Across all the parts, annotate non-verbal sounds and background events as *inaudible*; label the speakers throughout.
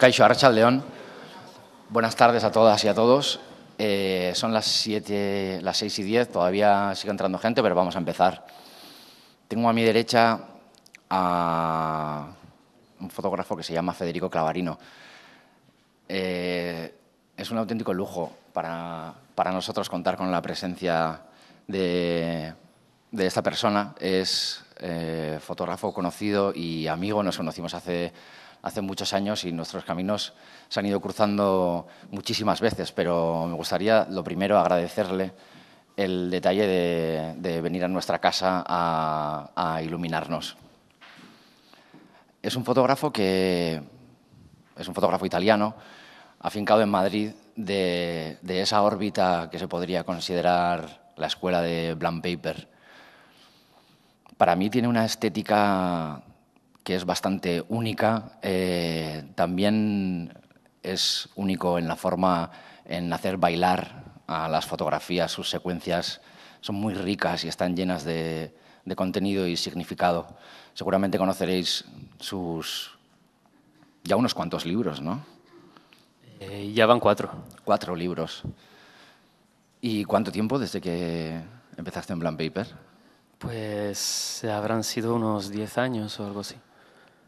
Speaker 1: Caixo Archa, León. Buenas tardes a todas y a todos. Eh, son las 7, las 6 y 10, todavía sigue entrando gente, pero vamos a empezar. Tengo a mi derecha a un fotógrafo que se llama Federico Clavarino. Eh, es un auténtico lujo para, nosotros contar con la presencia de, esta persona. Es eh, fotógrafo conocido y amigo, nos conocimos hace hace muchos años y nuestros caminos se han ido cruzando muchísimas veces, pero me gustaría, lo primero, agradecerle el detalle de, venir a nuestra casa a, iluminarnos. Es un fotógrafo que es un fotógrafo italiano afincado en Madrid de, de, esa órbita que se podría considerar la escuela de Blank Paper. Para mí tiene una estética es bastante única. Eh, también es único en la forma, en hacer bailar a las fotografías, sus secuencias son muy ricas y están llenas de, contenido y significado. Seguramente conoceréis sus ya unos cuantos libros, ¿no? Eh, ya van cuatro. Cuatro libros. ¿Y cuánto tiempo desde que empezaste en Blank Paper? Pues habrán sido unos diez años o algo así.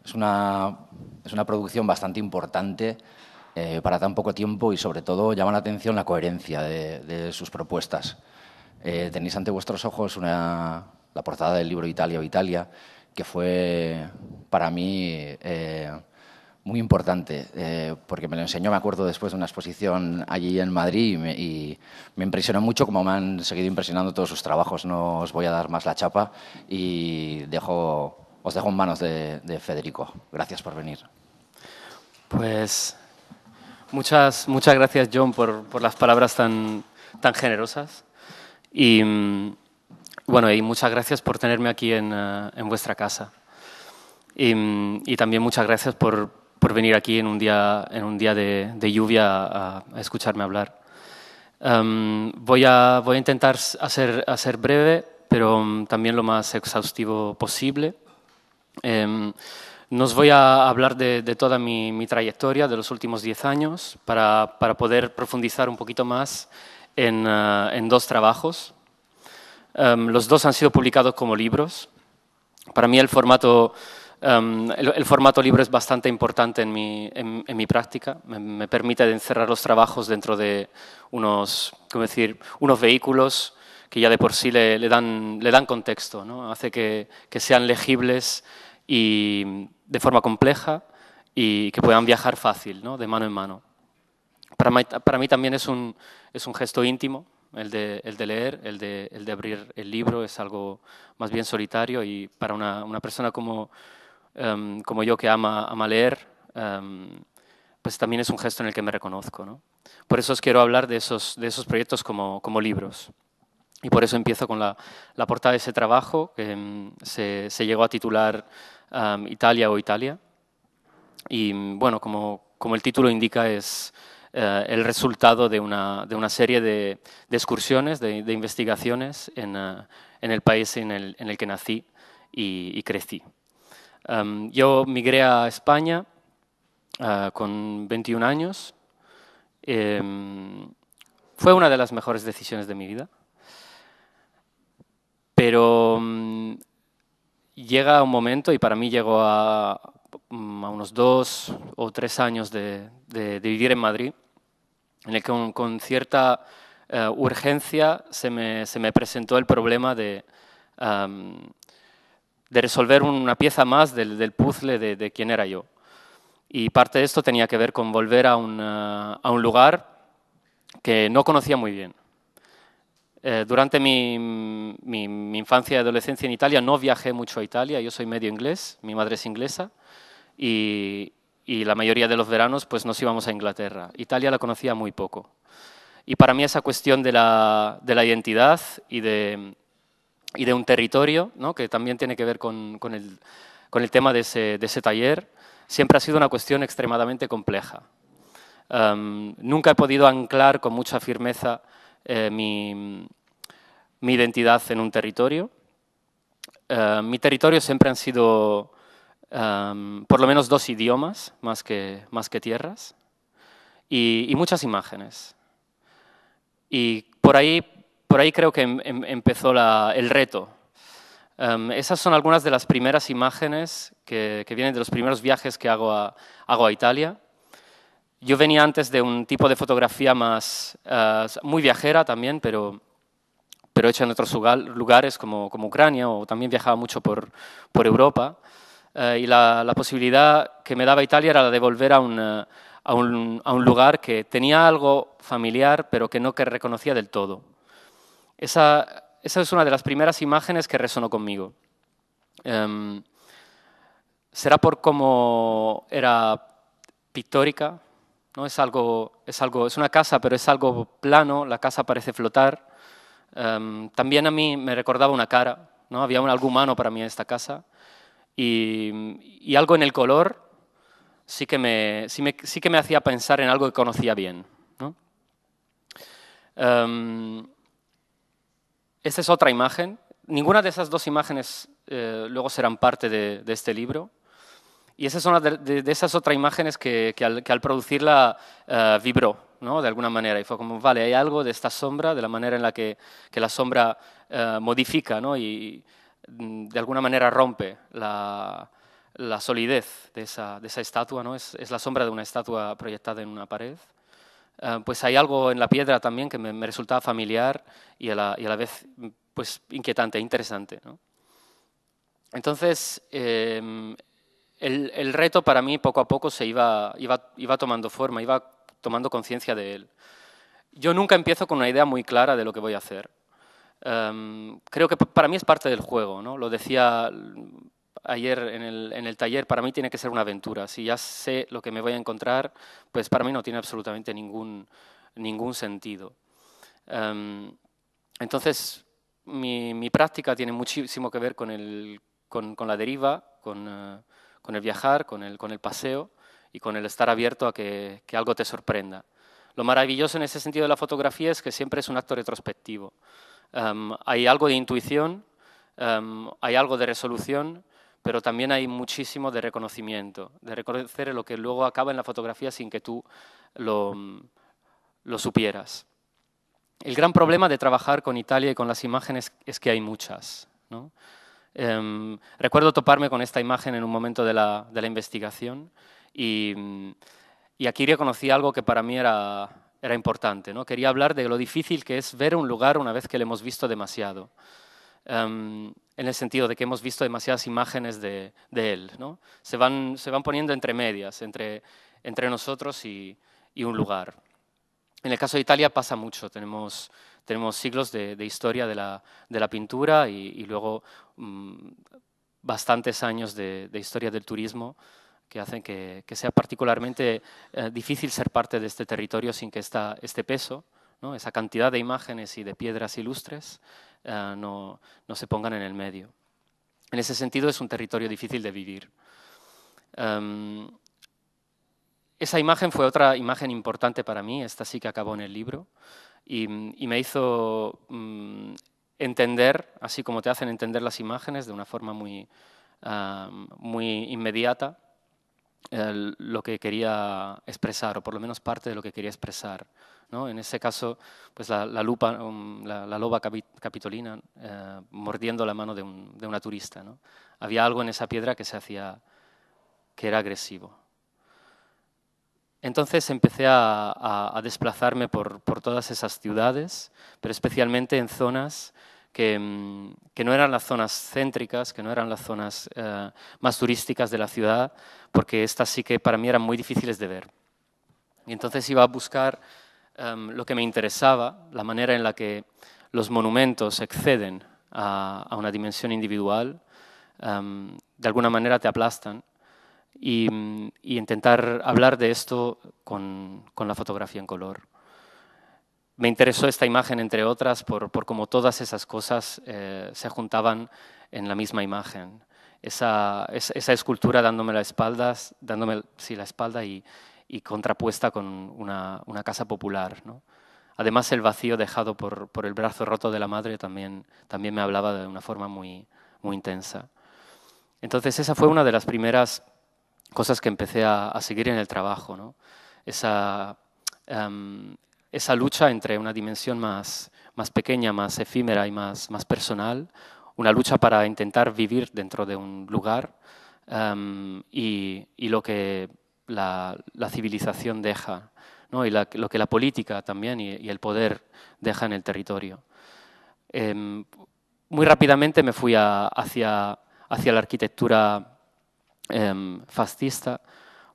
Speaker 1: Es una, es una producción bastante importante eh, para tan poco tiempo y sobre todo llama la atención la coherencia de, sus propuestas. Eh, tenéis ante vuestros ojos una, la portada del libro Italia o Italia, que fue para mí eh, muy importante, porque me lo enseñó, me acuerdo, después de una exposición allí en Madrid y me, y me, impresionó mucho como me han seguido impresionando todos sus trabajos. No os voy a dar más la chapa y dejo os dejo en manos de, Federico. Gracias por venir.
Speaker 2: Pues muchas, muchas gracias, John, por, por las palabras tan, tan generosas. Y bueno, y muchas gracias por tenerme aquí en, eh, en vuestra casa. Y, y, también muchas gracias por, por, venir aquí en un día, en un día de, de lluvia a, escucharme hablar. Em, voy, a, voy a intentar hacer, hacer breve, pero em, también lo más exhaustivo posible. Eh, em, no os voy a hablar de, toda mi, trayectoria de los últimos 10 años para, poder profundizar un poquito más en, eh, dos trabajos. Em, los dos han sido publicados como libros. Para mí el formato, em, el, formato libro es bastante importante en mi, mi práctica. Me, me, permite encerrar los trabajos dentro de unos, ¿cómo decir? unos vehículos que ya de por sí le, dan, contexto, hace que, sean legibles y de forma compleja y que puedan viajar fácil, de mano en mano. Para mí, también es un, gesto íntimo el de, leer, el de, abrir el libro, es algo más bien solitario y para una, persona em, como, yo que ama, leer, em, pues también es un gesto en el que me reconozco. Por eso os quiero hablar de esos, proyectos como libros. Y por eso empiezo con la, portada de ese trabajo, que mm, se, llegó a titular um, Italia o Italia. Y mm, bueno, como, el título indica, es eh, el resultado de una, serie de, excursiones, de, investigaciones eh, en, el país en el, que nací y, crecí. Um, yo migré a España uh, con 21 años. Em, fue una de las mejores decisiones de mi vida. Pero mm, llega un momento, y para mí llegó a, mm, unos dos o tres años de, vivir en Madrid, en el que con, cierta eh, urgencia se me, presentó el problema de, resolver una pieza más del, puzzle de, quién era yo. Y parte de esto tenía que ver con volver a un lugar que no conocía muy bien eh, durante mi, infancia y adolescencia en Italia no viajé mucho a Italia, yo soy medio inglés, mi madre es inglesa y, la mayoría de los veranos pues nos íbamos a Inglaterra. Italia la conocía muy poco. Y para mí esa cuestión de la, identidad y de, un territorio, que también tiene que ver con, el, tema de ese, taller, siempre ha sido una cuestión extremadamente compleja. Em, nunca he podido anclar con mucha firmeza eh, mi, identidad en un territorio. Eh, mi territorio siempre han sido em, por lo menos dos idiomas, más que, más que tierras, y, muchas imágenes. Y por ahí, por ahí creo que em, em, empezó el reto. esas son algunas de las primeras imágenes que, vienen de los primeros viajes que hago hago a Italia. Yo venía antes de un tipo de fotografía más, eh, muy viajera también, pero, pero hecha en otros lugares como, como Ucrania o también viajaba mucho por, por Europa. Eh, y la, la, posibilidad que me daba Italia era la de volver a, eh, a, un, a un lugar que tenía algo familiar, pero que no que reconocía del todo. Esa, esa es una de las primeras imágenes que resonó conmigo. Em, será por cómo era pictórica, ¿no? Es, algo, es, una casa, pero es algo plano, la casa parece flotar. Em, también a mí me recordaba una cara, ¿no? había un, algo humano para mí en esta casa. Y, algo en el color sí que, me, hacía pensar en algo que conocía bien. ¿no? Em, esta es otra imagen. Ninguna de esas dos imágenes eh, luego serán parte de este libro. Y esa es una de, esas otras imágenes que, que, al, producirla eh, vibró, ¿no? De alguna manera. Y fue como, vale, hay algo de esta sombra, de la manera en la que, que la sombra eh, modifica, ¿no? Y mm, de alguna manera rompe la, la solidez de esa, de esa, estatua, ¿no? Es, es, la sombra de una estatua proyectada en una pared. Eh, pues hay algo en la piedra también que me, resultaba familiar y a, la, y a la, vez pues, inquietante, e interesante. ¿no? Entonces, em, el, reto para mí poco a poco se iba, iba, tomando forma, iba tomando conciencia de él. Yo nunca empiezo con una idea muy clara de lo que voy a hacer. Em, creo que para mí es parte del juego, ¿no? Lo decía ayer en el, en el, taller, para mí tiene que ser una aventura. Si ya sé lo que me voy a encontrar, pues para mí no tiene absolutamente ningún, ningún sentido. Em, entonces, mi, práctica tiene muchísimo que ver con, el, con, la deriva, con... Eh, con el viajar, con el, paseo y con el estar abierto a que, algo te sorprenda. Lo maravilloso en ese sentido de la fotografía es que siempre es un acto retrospectivo. Em, hay algo de intuición, em, hay algo de resolución, pero también hay muchísimo de reconocimiento, de reconocer lo que luego acaba en la fotografía sin que tú lo, supieras. El gran problema de trabajar con Italia y con las imágenes es que hay muchas. ¿no? Em, recuerdo toparme con esta imagen en un momento de la, investigación y, aquí reconocí algo que para mí era, importante. ¿no? Quería hablar de lo difícil que es ver un lugar una vez que lo hemos visto demasiado. Em, en el sentido de que hemos visto demasiadas imágenes de, de él. ¿no? Se, van, se van poniendo entre medias, entre, entre nosotros y, y un lugar. En el caso de Italia pasa mucho. Tenemos tenemos siglos de, historia de la, pintura y, luego mm, bastantes años de, historia del turismo que hacen que, sea particularmente eh, difícil ser parte de este territorio sin que este peso, esa cantidad de imágenes y de piedras ilustres eh, no, se pongan en el medio. En ese sentido es un territorio difícil de vivir. Em, esa imagen fue otra imagen importante para mí, esta sí que acabó en el libro, y, me hizo mm, entender, así como te hacen entender las imágenes de una forma muy, muy inmediata, lo que quería expresar, o por lo menos parte de lo que quería expresar. ¿no? En ese caso, pues la, lupa, um, la, loba capitolina eh, mordiendo la mano de, un, de una turista. ¿no? Había algo en esa piedra que se hacía, que era agresivo. Entonces empecé a, desplazarme por, todas esas ciudades, pero especialmente en zonas mm, que, no eran las zonas céntricas, que no eran las zonas eh, más turísticas de la ciudad, porque estas sí que para mí eran muy difíciles de ver. Y entonces iba a buscar em, lo que me interesaba, la manera en la que los monumentos exceden a, una dimensión individual, em, de alguna manera te aplastan y, intentar hablar de esto con, con, la fotografía en color. Me interesó esta imagen, entre otras, por, por cómo todas esas cosas eh, se juntaban en la misma imagen. Esa, esa, escultura dándome la espalda, dándome sí, la espalda y, y contrapuesta con una, una casa popular. ¿no? Además, el vacío dejado por, por, el brazo roto de la madre también, también me hablaba de una forma muy, muy intensa. Entonces, esa fue una de las primeras cosas que empecé a, seguir en el trabajo, em, esa, lucha entre una dimensión más, pequeña, más efímera y más, personal, una lucha para intentar vivir dentro de un lugar em, y, lo que la, civilización deja, y lo que la política también y, el poder deja en el territorio. Em, muy rápidamente me fui hacia, hacia la arquitectura Em, fascista,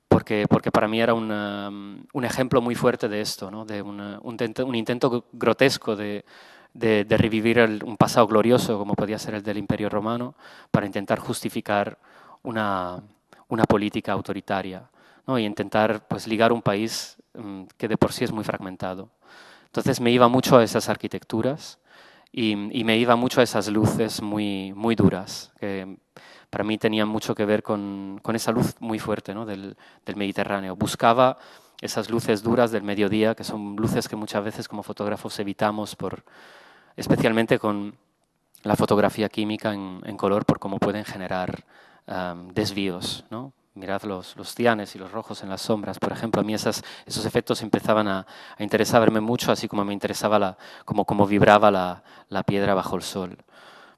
Speaker 2: porque, porque para mí era un ejemplo muy fuerte de esto, de un, intento grotesco de, revivir un pasado glorioso, como podía ser el del Imperio Romano, para intentar justificar una, política autoritaria ¿no? y intentar pues, ligar un país em, que de por sí es muy fragmentado. Entonces me iba mucho a esas arquitecturas y, me iba mucho a esas luces muy, muy duras. Que, para mí tenían mucho que ver con, esa luz muy fuerte del, Mediterráneo. Buscaba esas luces duras del mediodía, que son luces que muchas veces como fotógrafos evitamos, por, especialmente con la fotografía química en, color, por cómo pueden generar desvíos. Mirad los, cianes y los rojos en las sombras, por ejemplo. A mí esos efectos empezaban a, interesarme mucho, así como me interesaba la, como, vibraba la piedra bajo el sol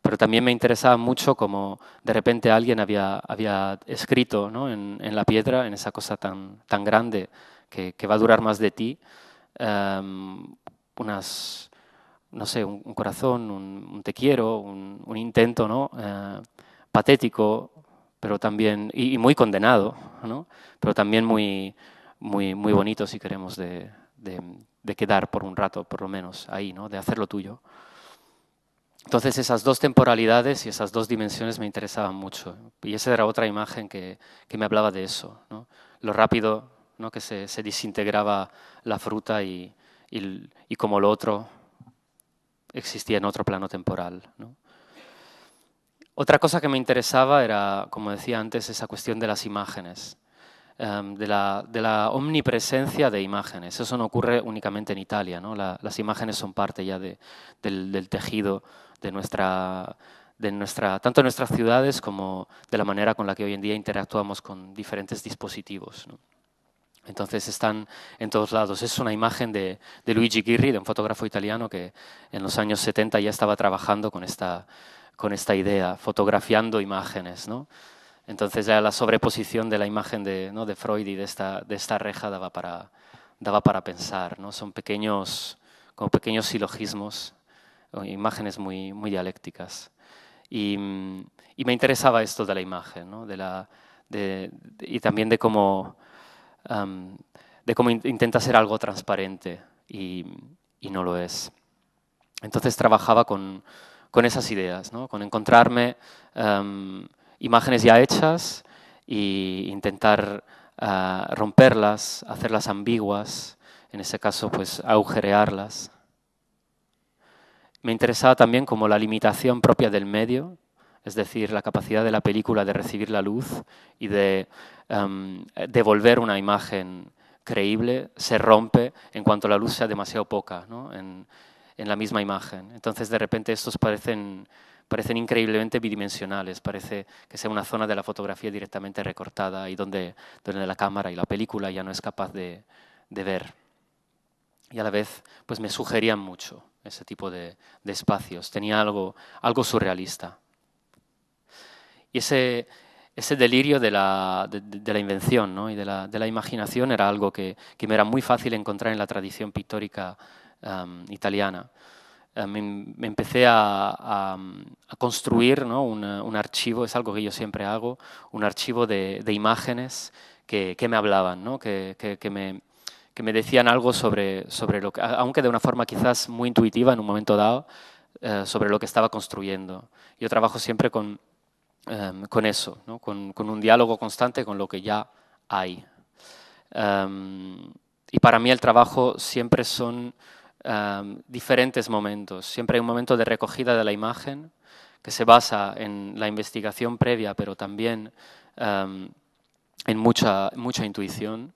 Speaker 2: pero también me interesaba mucho como de repente alguien había, había escrito ¿no? en, en, la piedra, en esa cosa tan, tan grande que, que va a durar más de ti, em, unas, no sé, un, corazón, un, un, te quiero, un, un intento ¿no? Eh, patético, pero también, y, muy condenado, ¿no? pero también muy, muy, muy bonito si queremos de, de, de quedar por un rato, por lo menos, ahí, ¿no? de hacerlo tuyo. Entonces esas dos temporalidades y esas dos dimensiones me interesaban mucho. Y esa era otra imagen que, que me hablaba de eso, lo rápido que se, se, desintegraba la fruta y, y, como lo otro existía en otro plano temporal. Otra cosa que me interesaba era, como decía antes, esa cuestión de las imágenes, em, de, la, de, la, omnipresencia de imágenes. Eso no ocurre únicamente en Italia, las imágenes son parte ya del, del tejido de nuestra, de nuestra, tanto de nuestras ciudades como de la manera con la que hoy en día interactuamos con diferentes dispositivos. Entonces están en todos lados. Es una imagen de, Luigi Ghirri, de un fotógrafo italiano que en los años 70 ya estaba trabajando con esta, con esta idea, fotografiando imágenes. Entonces ya la sobreposición de la imagen de, ¿no? de Freud y de esta, de esta reja daba para, daba para pensar. ¿no? Son pequeños, como pequeños silogismos imágenes muy, muy dialécticas. Y, me interesaba esto de la imagen, y también de cómo, de cómo intenta ser algo transparente y, no lo es. Entonces trabajaba con, esas ideas, con encontrarme imágenes ya hechas e intentar ah, romperlas, hacerlas ambiguas, en ese caso pues agujerearlas. Me interesaba también como la limitación propia del medio, es decir, la capacidad de la película de recibir la luz y de em, devolver una imagen creíble, se rompe en cuanto la luz sea demasiado poca en, la misma imagen. Entonces, de repente, estos parecen, increíblemente bidimensionales, parece que sea una zona de la fotografía directamente recortada y donde, la cámara y la película ya no es capaz de, de ver. Y a la vez, pues me sugerían mucho ese tipo de, espacios, tenía algo, algo surrealista. Y ese, ese delirio de la, de, la invención ¿no? y de la, de la, imaginación era algo que, que, me era muy fácil encontrar en la tradición pictórica italiana. Eh, me, empecé a, a, a construir ¿no? un, un, archivo, es algo que yo siempre hago, un archivo de, de imágenes que, que, me hablaban, ¿no? que, que, me, que me decían algo sobre, sobre lo que, aunque de una forma quizás muy intuitiva en un momento dado, eh, sobre lo que estaba construyendo. Yo trabajo siempre con, em, eso, con, un diálogo constante con lo que ya hay. Em, y para mí el trabajo siempre son em, diferentes momentos. Siempre hay un momento de recogida de la imagen que se basa en la investigación previa, pero también en mucha, mucha intuición.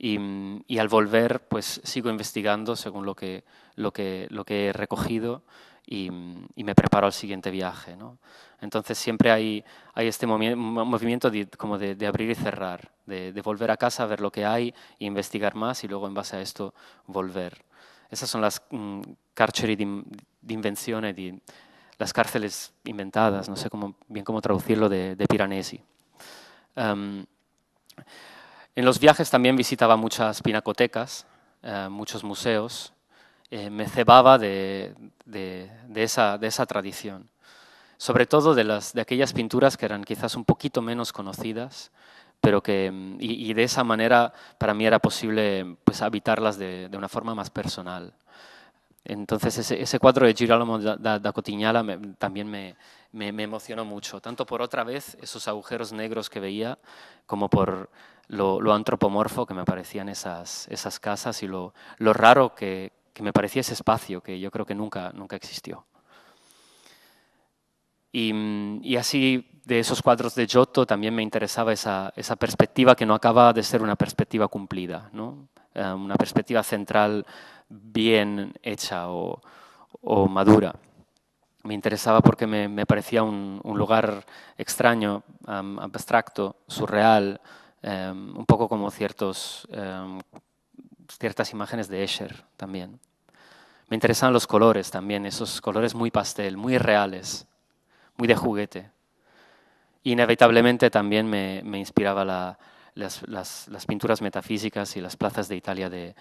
Speaker 2: Y, al volver, pues sigo investigando según lo que, lo que, lo que he recogido y, me preparo al siguiente viaje. ¿no? Entonces siempre hay, hay este movimiento de, como de, abrir y cerrar, de, volver a casa, ver lo que hay, e investigar más y luego en base a esto volver. Esas son las mm, cárceles de las cárceles inventadas, no sé bien cómo traducirlo, de, Piranesi. Em, en los viajes también visitaba muchas pinacotecas, eh, muchos museos, eh, me cebaba de, esa, de, esa, tradición, sobre todo de, las, de aquellas pinturas que eran quizás un poquito menos conocidas, pero que, mm, y, de esa manera para mí era posible pues, habitarlas de, una forma más personal. Entonces ese, cuadro de Girolamo da, da Cotiñala también me emocionó mucho, tanto por otra vez esos agujeros negros que veía, como por lo, antropomorfo que me parecían esas, esas casas y lo, lo raro que, que, me parecía ese espacio, que yo creo que nunca, nunca existió. Y, y así de esos cuadros de Giotto también me interesaba esa, esa perspectiva que no acaba de ser una perspectiva cumplida, ¿no? Eh, una perspectiva central bien hecha o, o madura. Me interesaba porque me, me parecía un, un, lugar extraño, abstracto, surreal, Em, un poco como em, ciertas imágenes de Escher también. Me interesan los colores también, esos colores muy pastel, muy reales, muy de juguete. Inevitablemente también me, me inspiraba las, pinturas metafísicas y las plazas de Italia de,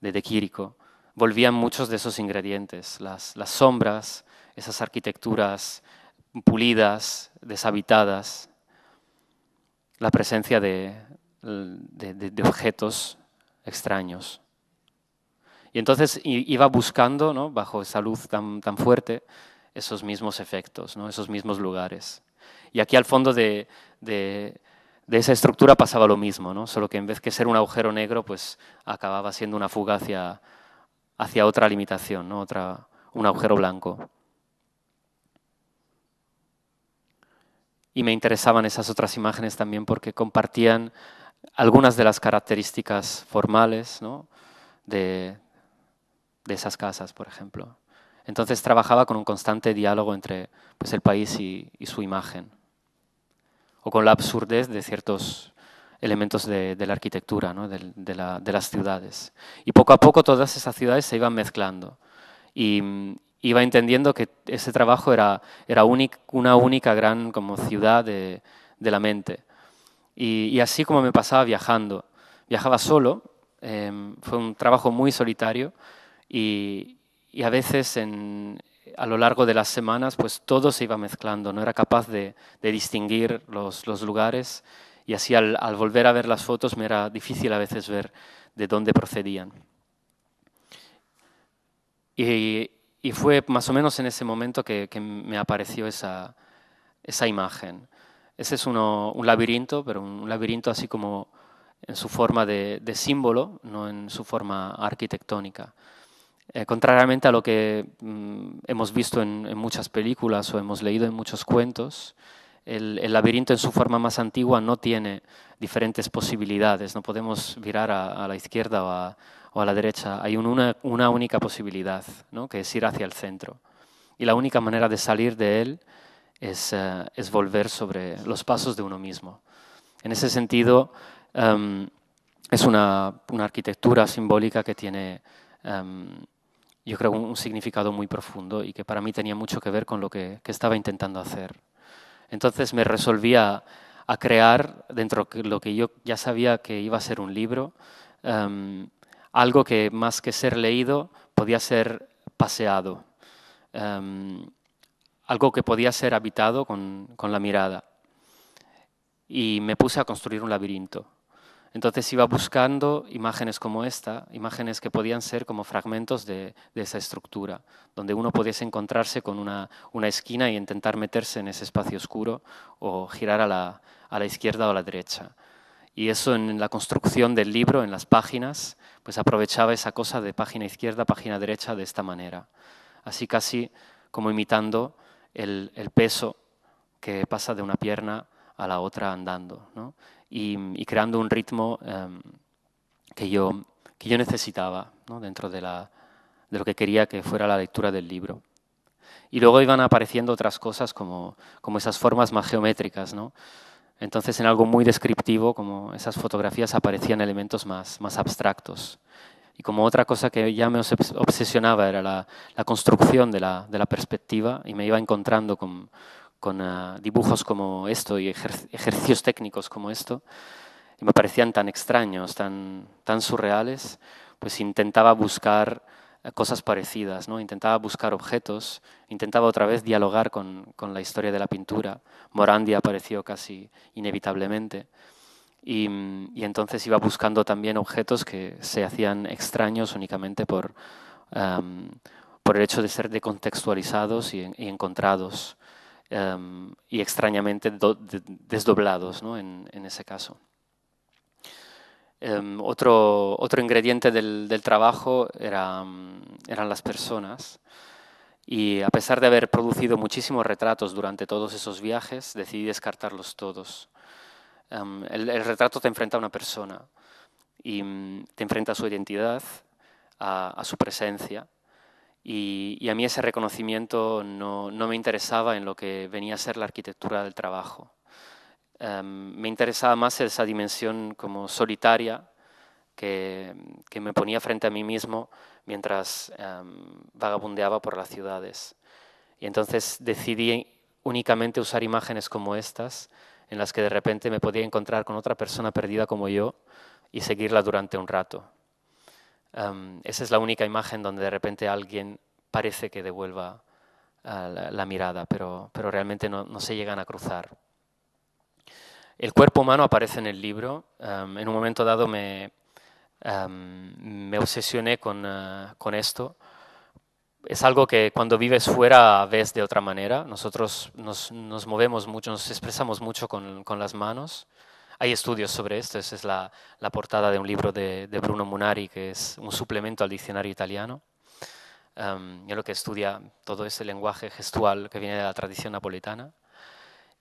Speaker 2: de, Quirico. Volvían muchos de esos ingredientes, las sombras, esas arquitecturas pulidas, deshabitadas, la presencia de, de, objetos extraños. Y entonces iba buscando, ¿no? bajo esa luz tan, tan fuerte, esos mismos efectos, ¿no? esos mismos lugares. Y aquí al fondo de, de, de esa estructura pasaba lo mismo, ¿no? solo que en vez que ser un agujero negro, pues acababa siendo una fuga hacia, hacia otra limitación, ¿no? otra, un agujero blanco. y me interesaban esas otras imágenes también porque compartían algunas de las características formales de, esas casas, por ejemplo. Entonces trabajaba con un constante diálogo entre pues, el país y, su imagen, o con la absurdez de ciertos elementos de, la arquitectura, de, de, las ciudades. Y poco a poco todas esas ciudades se iban mezclando. Y, iba entendiendo que ese trabajo era, era una única gran como ciudad de, de la mente. Y, y, así como me pasaba viajando. Viajaba solo, em, fue un trabajo muy solitario y, y a veces en, a lo largo de las semanas pues todo se iba mezclando, no era capaz de, de distinguir los, los, lugares y así al, al, volver a ver las fotos me era difícil a veces ver de dónde procedían. Y, y fue más o menos en ese momento que, me apareció esa, esa imagen. Ese es uno, un laberinto, pero un laberinto así como en su forma de, símbolo, no en su forma arquitectónica. Eh, contrariamente a lo que mm, hemos visto en, muchas películas o hemos leído en muchos cuentos, el, el, laberinto en su forma más antigua no tiene diferentes posibilidades. No podemos virar a, a la izquierda o a, o a la derecha, hay una, única posibilidad, ¿no? que es ir hacia el centro. Y la única manera de salir de él es, eh, volver sobre los pasos de uno mismo. En ese sentido, em, es una, arquitectura simbólica que tiene, em, yo creo, un, significado muy profundo y que para mí tenía mucho que ver con lo que, estaba intentando hacer. Entonces me resolví a, crear, dentro de lo que yo ya sabía que iba a ser un libro, em, algo que más que ser leído podía ser paseado, em, algo que podía ser habitado con, la mirada. Y me puse a construir un laberinto. Entonces iba buscando imágenes como esta, imágenes que podían ser como fragmentos de, esa estructura, donde uno pudiese encontrarse con una, esquina y intentar meterse en ese espacio oscuro o girar a la, a la izquierda o a la derecha. Y eso en la construcción del libro, en las páginas, pues aprovechaba esa cosa de página izquierda, página derecha de esta manera. Así casi como imitando el, el peso que pasa de una pierna a la otra andando. ¿no? Y, creando un ritmo em, que, yo, que yo necesitaba ¿no? dentro de, la, de lo que quería que fuera la lectura del libro. Y luego iban apareciendo otras cosas como, como esas formas más geométricas, ¿no? Entonces, en algo muy descriptivo, como esas fotografías, aparecían elementos más, abstractos. Y como otra cosa que ya me obsesionaba era la, construcción de la, perspectiva y me iba encontrando con, ah, dibujos como esto y ejercicios técnicos como esto, y me parecían tan extraños, tan, tan surreales, pues intentaba buscar cosas parecidas, ¿no? intentaba buscar objetos, intentaba otra vez dialogar con, con la historia de la pintura. Morandi apareció casi inevitablemente. Y, entonces iba buscando también objetos que se hacían extraños únicamente por, por el hecho de ser decontextualizados y, encontrados y extrañamente desdoblados en ese caso. Em, otro, otro ingrediente del, del trabajo mm, eran las personas. Y a pesar de haber producido muchísimos retratos durante todos esos viajes, decidí descartarlos todos. Em, el, retrato te enfrenta a una persona y mm, te enfrenta a su identidad, a, su presencia. Y, y, a mí ese reconocimiento no, no me interesaba en lo que venía a ser la arquitectura del trabajo. Em, me interesaba más esa dimensión como solitaria que, me ponía frente a mí mismo mientras em, vagabundeaba por las ciudades. Y entonces decidí únicamente usar imágenes como estas, en las que de repente me podía encontrar con otra persona perdida como yo y seguirla durante un rato. Em, esa es la única imagen donde de repente alguien parece que devuelva eh, la, mirada, pero, realmente no se llegan a cruzar. El cuerpo humano aparece en el libro. Em, en un momento dado me, em, me obsesioné eh, con, esto. Es algo que cuando vives fuera ves de otra manera. Nosotros nos, movemos mucho, nos expresamos mucho con, las manos. Hay estudios sobre esto. Esa es la, portada de un libro de, Bruno Munari, que es un suplemento al diccionario italiano. Em, y es lo que estudia todo ese lenguaje gestual que viene de la tradición napolitana.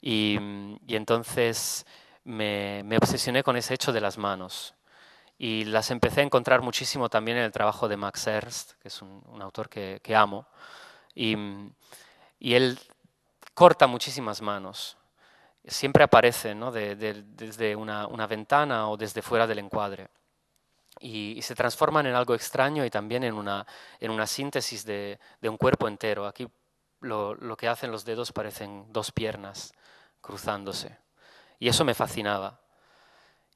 Speaker 2: Mm, y, entonces me, obsesioné con ese hecho de las manos. Y las empecé a encontrar muchísimo también en el trabajo de Max Ernst, que es un, autor que, amo. Mm, y, él corta muchísimas manos. Siempre aparece desde una, ventana o desde fuera del encuadre. Y, se transforman en algo extraño y también en una, en una síntesis de, un cuerpo entero. Aquí lo, que hacen los dedos parecen dos piernas cruzándose. Y eso me fascinaba.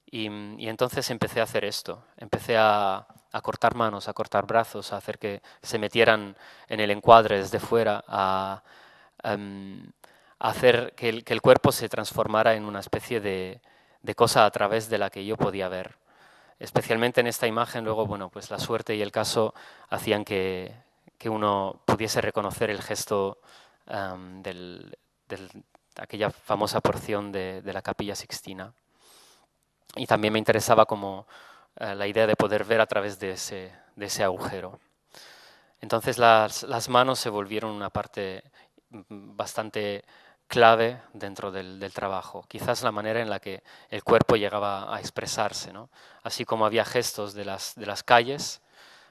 Speaker 2: Y, entonces empecé a hacer esto, empecé a, cortar manos, a cortar brazos, a hacer que se metieran en el encuadre desde fuera, a, em, hacer que el, cuerpo se transformara en una especie de, cosa a través de la que yo podía ver especialmente en esta imagen, luego, bueno, pues la suerte y el caso hacían que, uno pudiese reconocer el gesto em, del, del, aquella famosa porción de, la capilla sixtina. Y también me interesaba como eh, la idea de poder ver a través de ese, agujero. Entonces las, manos se volvieron una parte mm, bastante clave dentro del, trabajo, quizás la manera en la que el cuerpo llegaba a expresarse. Así como había gestos de las, calles,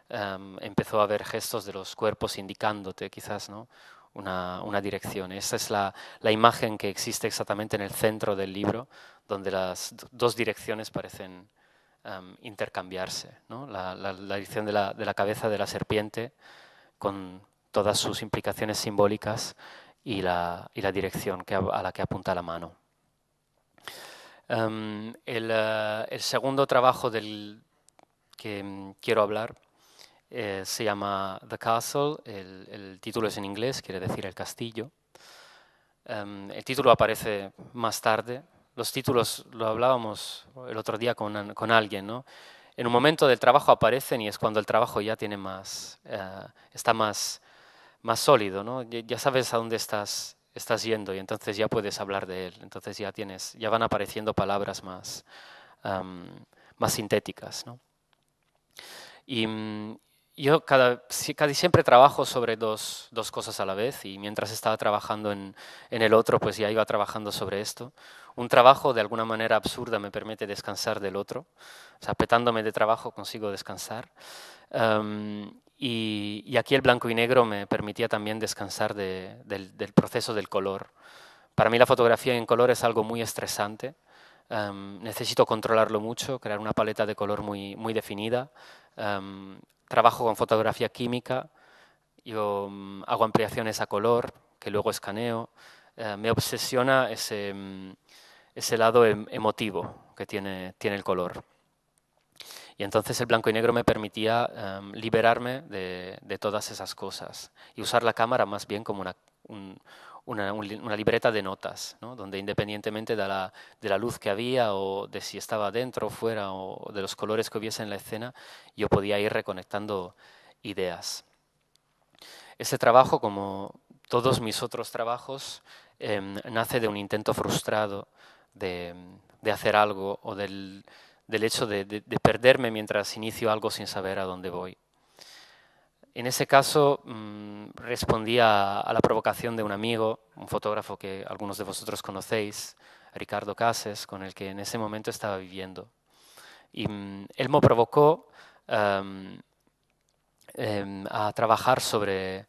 Speaker 2: em, empezó a haber gestos de los cuerpos indicándote quizás ¿no? una, dirección. Esa es la, imagen que existe exactamente en el centro del libro, donde las dos direcciones parecen em, intercambiarse. La, la, dirección de, la cabeza de la serpiente con todas sus implicaciones simbólicas y la, dirección a la que apunta la mano. Em, el, eh, el, segundo trabajo del que em, quiero hablar eh, se llama The Castle, el, título es en inglés, quiere decir el castillo. Em, el título aparece más tarde. Los títulos lo hablábamos el otro día con, con, alguien, ¿no? En un momento del trabajo aparecen y es cuando el trabajo ya tiene más, eh, está más, más sólido, ¿no? Ya, sabes a dónde estás, estás yendo y entonces ya puedes hablar de él. Entonces ya tienes, ya van apareciendo palabras más, em, más sintéticas, ¿no? Y, mm, yo cada, casi siempre trabajo sobre dos, dos, cosas a la vez y mientras estaba trabajando en, en, el otro, pues ya iba trabajando sobre esto. Un trabajo de alguna manera absurda me permite descansar del otro, o sea, apretándome de trabajo consigo descansar. Em, y, aquí el blanco y negro me permitía también descansar del, proceso del color. Para mí la fotografía en color es algo muy estresante. Em, necesito controlarlo mucho, crear una paleta de color muy, muy definida. Em, trabajo con fotografía química, yo mm, hago ampliaciones a color, que luego escaneo. Eh, me obsesiona ese, mm, ese lado em, emotivo que tiene, tiene el color. Y entonces el blanco y negro me permitía em, liberarme de, todas esas cosas y usar la cámara más bien como una, una, libreta de notas, donde independientemente de la, luz que había o de si estaba dentro o fuera o de los colores que hubiese en la escena, yo podía ir reconectando ideas. Ese trabajo, como todos mis otros trabajos, em, nace de un intento frustrado de, hacer algo o del, hecho de, de perderme mientras inicio algo sin saber a dónde voy. En ese caso mm, respondía a, la provocación de un amigo, un fotógrafo que algunos de vosotros conocéis, Ricardo Cases, con el que en ese momento estaba viviendo. Y mm, él me provocó em, em, a trabajar sobre,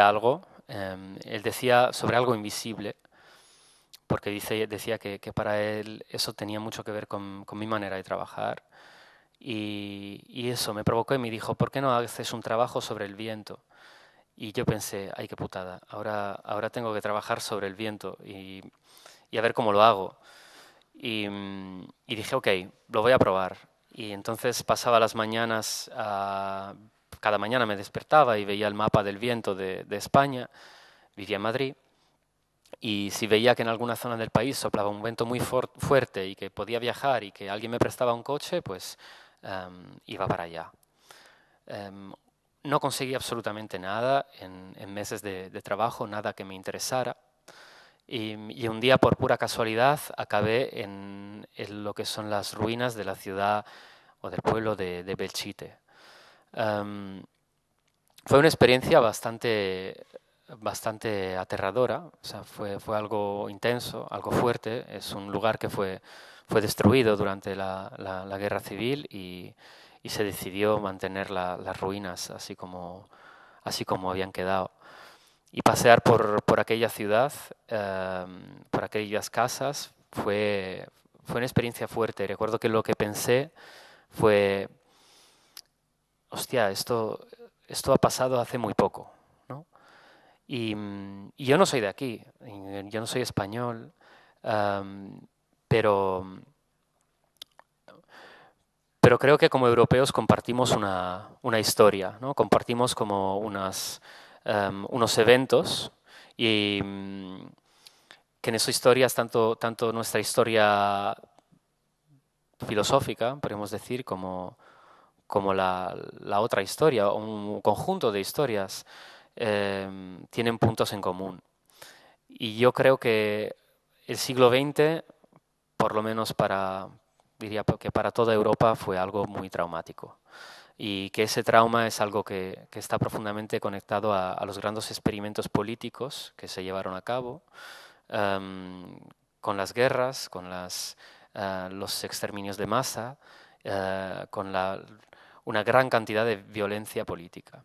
Speaker 2: algo. Em, él decía sobre algo invisible, porque decía que, para él eso tenía mucho que ver con mi manera de trabajar y, eso me provocó y me dijo, ¿por qué no haces un trabajo sobre el viento? Y yo pensé, ay, qué putada, ahora, ahora tengo que trabajar sobre el viento y, a ver cómo lo hago. Y, dije, ok, lo voy a probar. Y entonces pasaba las mañanas, ah, cada mañana me despertaba y veía el mapa del viento de, de España, vivía en Madrid, y si veía que en alguna zona del país soplaba un viento muy fuerte y que podía viajar y que alguien me prestaba un coche, pues iba em, para allá. Em, no conseguí absolutamente nada en, meses de, trabajo, nada que me interesara. Y, un día, por pura casualidad, acabé en, lo que son las ruinas de la ciudad o del pueblo de, Belchite. Em, fue una experiencia bastante, bastante aterradora, sea, fue, fue algo intenso, algo fuerte. Es un lugar que fue fue destruido durante la, guerra civil y, se decidió mantener las ruinas así como, así como habían quedado. Y pasear por, aquella ciudad, em, por aquellas casas, fue, fue una experiencia fuerte. Recuerdo que lo que pensé fue, hostia, esto, esto ha pasado hace muy poco. Y, yo no soy de aquí, yo no soy español. Em, pero, creo que como europeos compartimos una, historia, ¿no? compartimos como unas, em, unos eventos y em, que en esas historias, tanto, tanto nuestra historia filosófica, podríamos decir, como, como la, otra historia, un conjunto de historias, em, tienen puntos en común. Y yo creo que el siglo XX por lo menos para, diría que para toda Europa fue algo muy traumático. Y que ese trauma es algo que, está profundamente conectado a, los grandes experimentos políticos que se llevaron a cabo, em, con las guerras, con eh, los exterminios de masa, eh, con una gran cantidad de violencia política.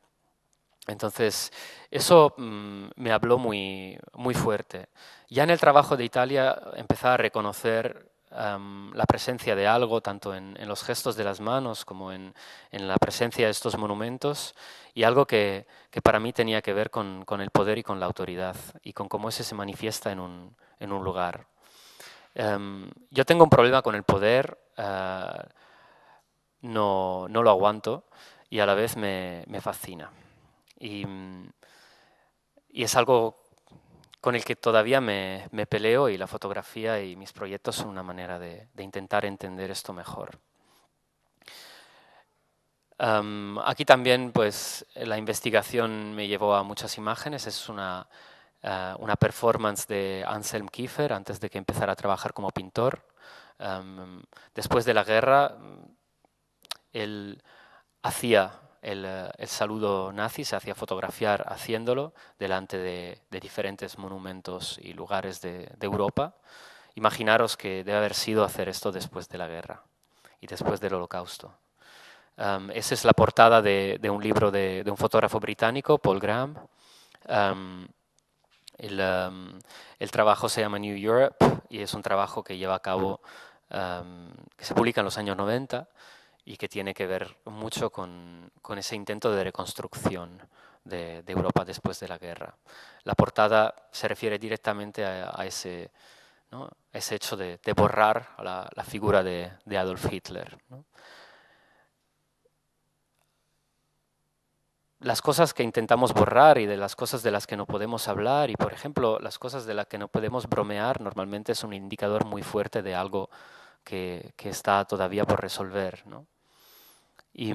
Speaker 2: Entonces, eso mm, me habló muy, muy fuerte. Ya en el trabajo de Italia empecé a reconocer la presencia de algo, tanto en, los gestos de las manos como en, la presencia de estos monumentos, y algo que, para mí tenía que ver con, el poder y con la autoridad, y con cómo ese se manifiesta en un, lugar. Em, yo tengo un problema con el poder, ah, no, lo aguanto, y a la vez me fascina. Y, es algo con el que todavía me, peleo y la fotografía y mis proyectos son una manera de, intentar entender esto mejor. aquí también pues, la investigación me llevó a muchas imágenes. Es eh, una, performance de Anselm Kiefer antes de que empezara a trabajar como pintor. después de la guerra, él hacía eh, el, saludo nazi se hacía fotografiar haciéndolo delante de, diferentes monumentos y lugares de, Europa. Imaginaros que debe haber sido hacer esto después de la guerra y después del holocausto. esa es la portada de, un libro de, un fotógrafo británico, Paul Graham. el, trabajo se llama New Europe y es un trabajo que lleva a cabo, que se publica en los años 90 y que tiene que ver mucho con, con ese intento de reconstrucción de, Europa después de la guerra. La portada se refiere directamente a, ese, ¿no? ese, hecho de, borrar la, la, figura de, Adolf Hitler. las cosas que intentamos borrar y de las cosas de las que no podemos hablar y, por ejemplo, las cosas de las que no podemos bromear normalmente es un indicador muy fuerte de algo que, está todavía por resolver. Y,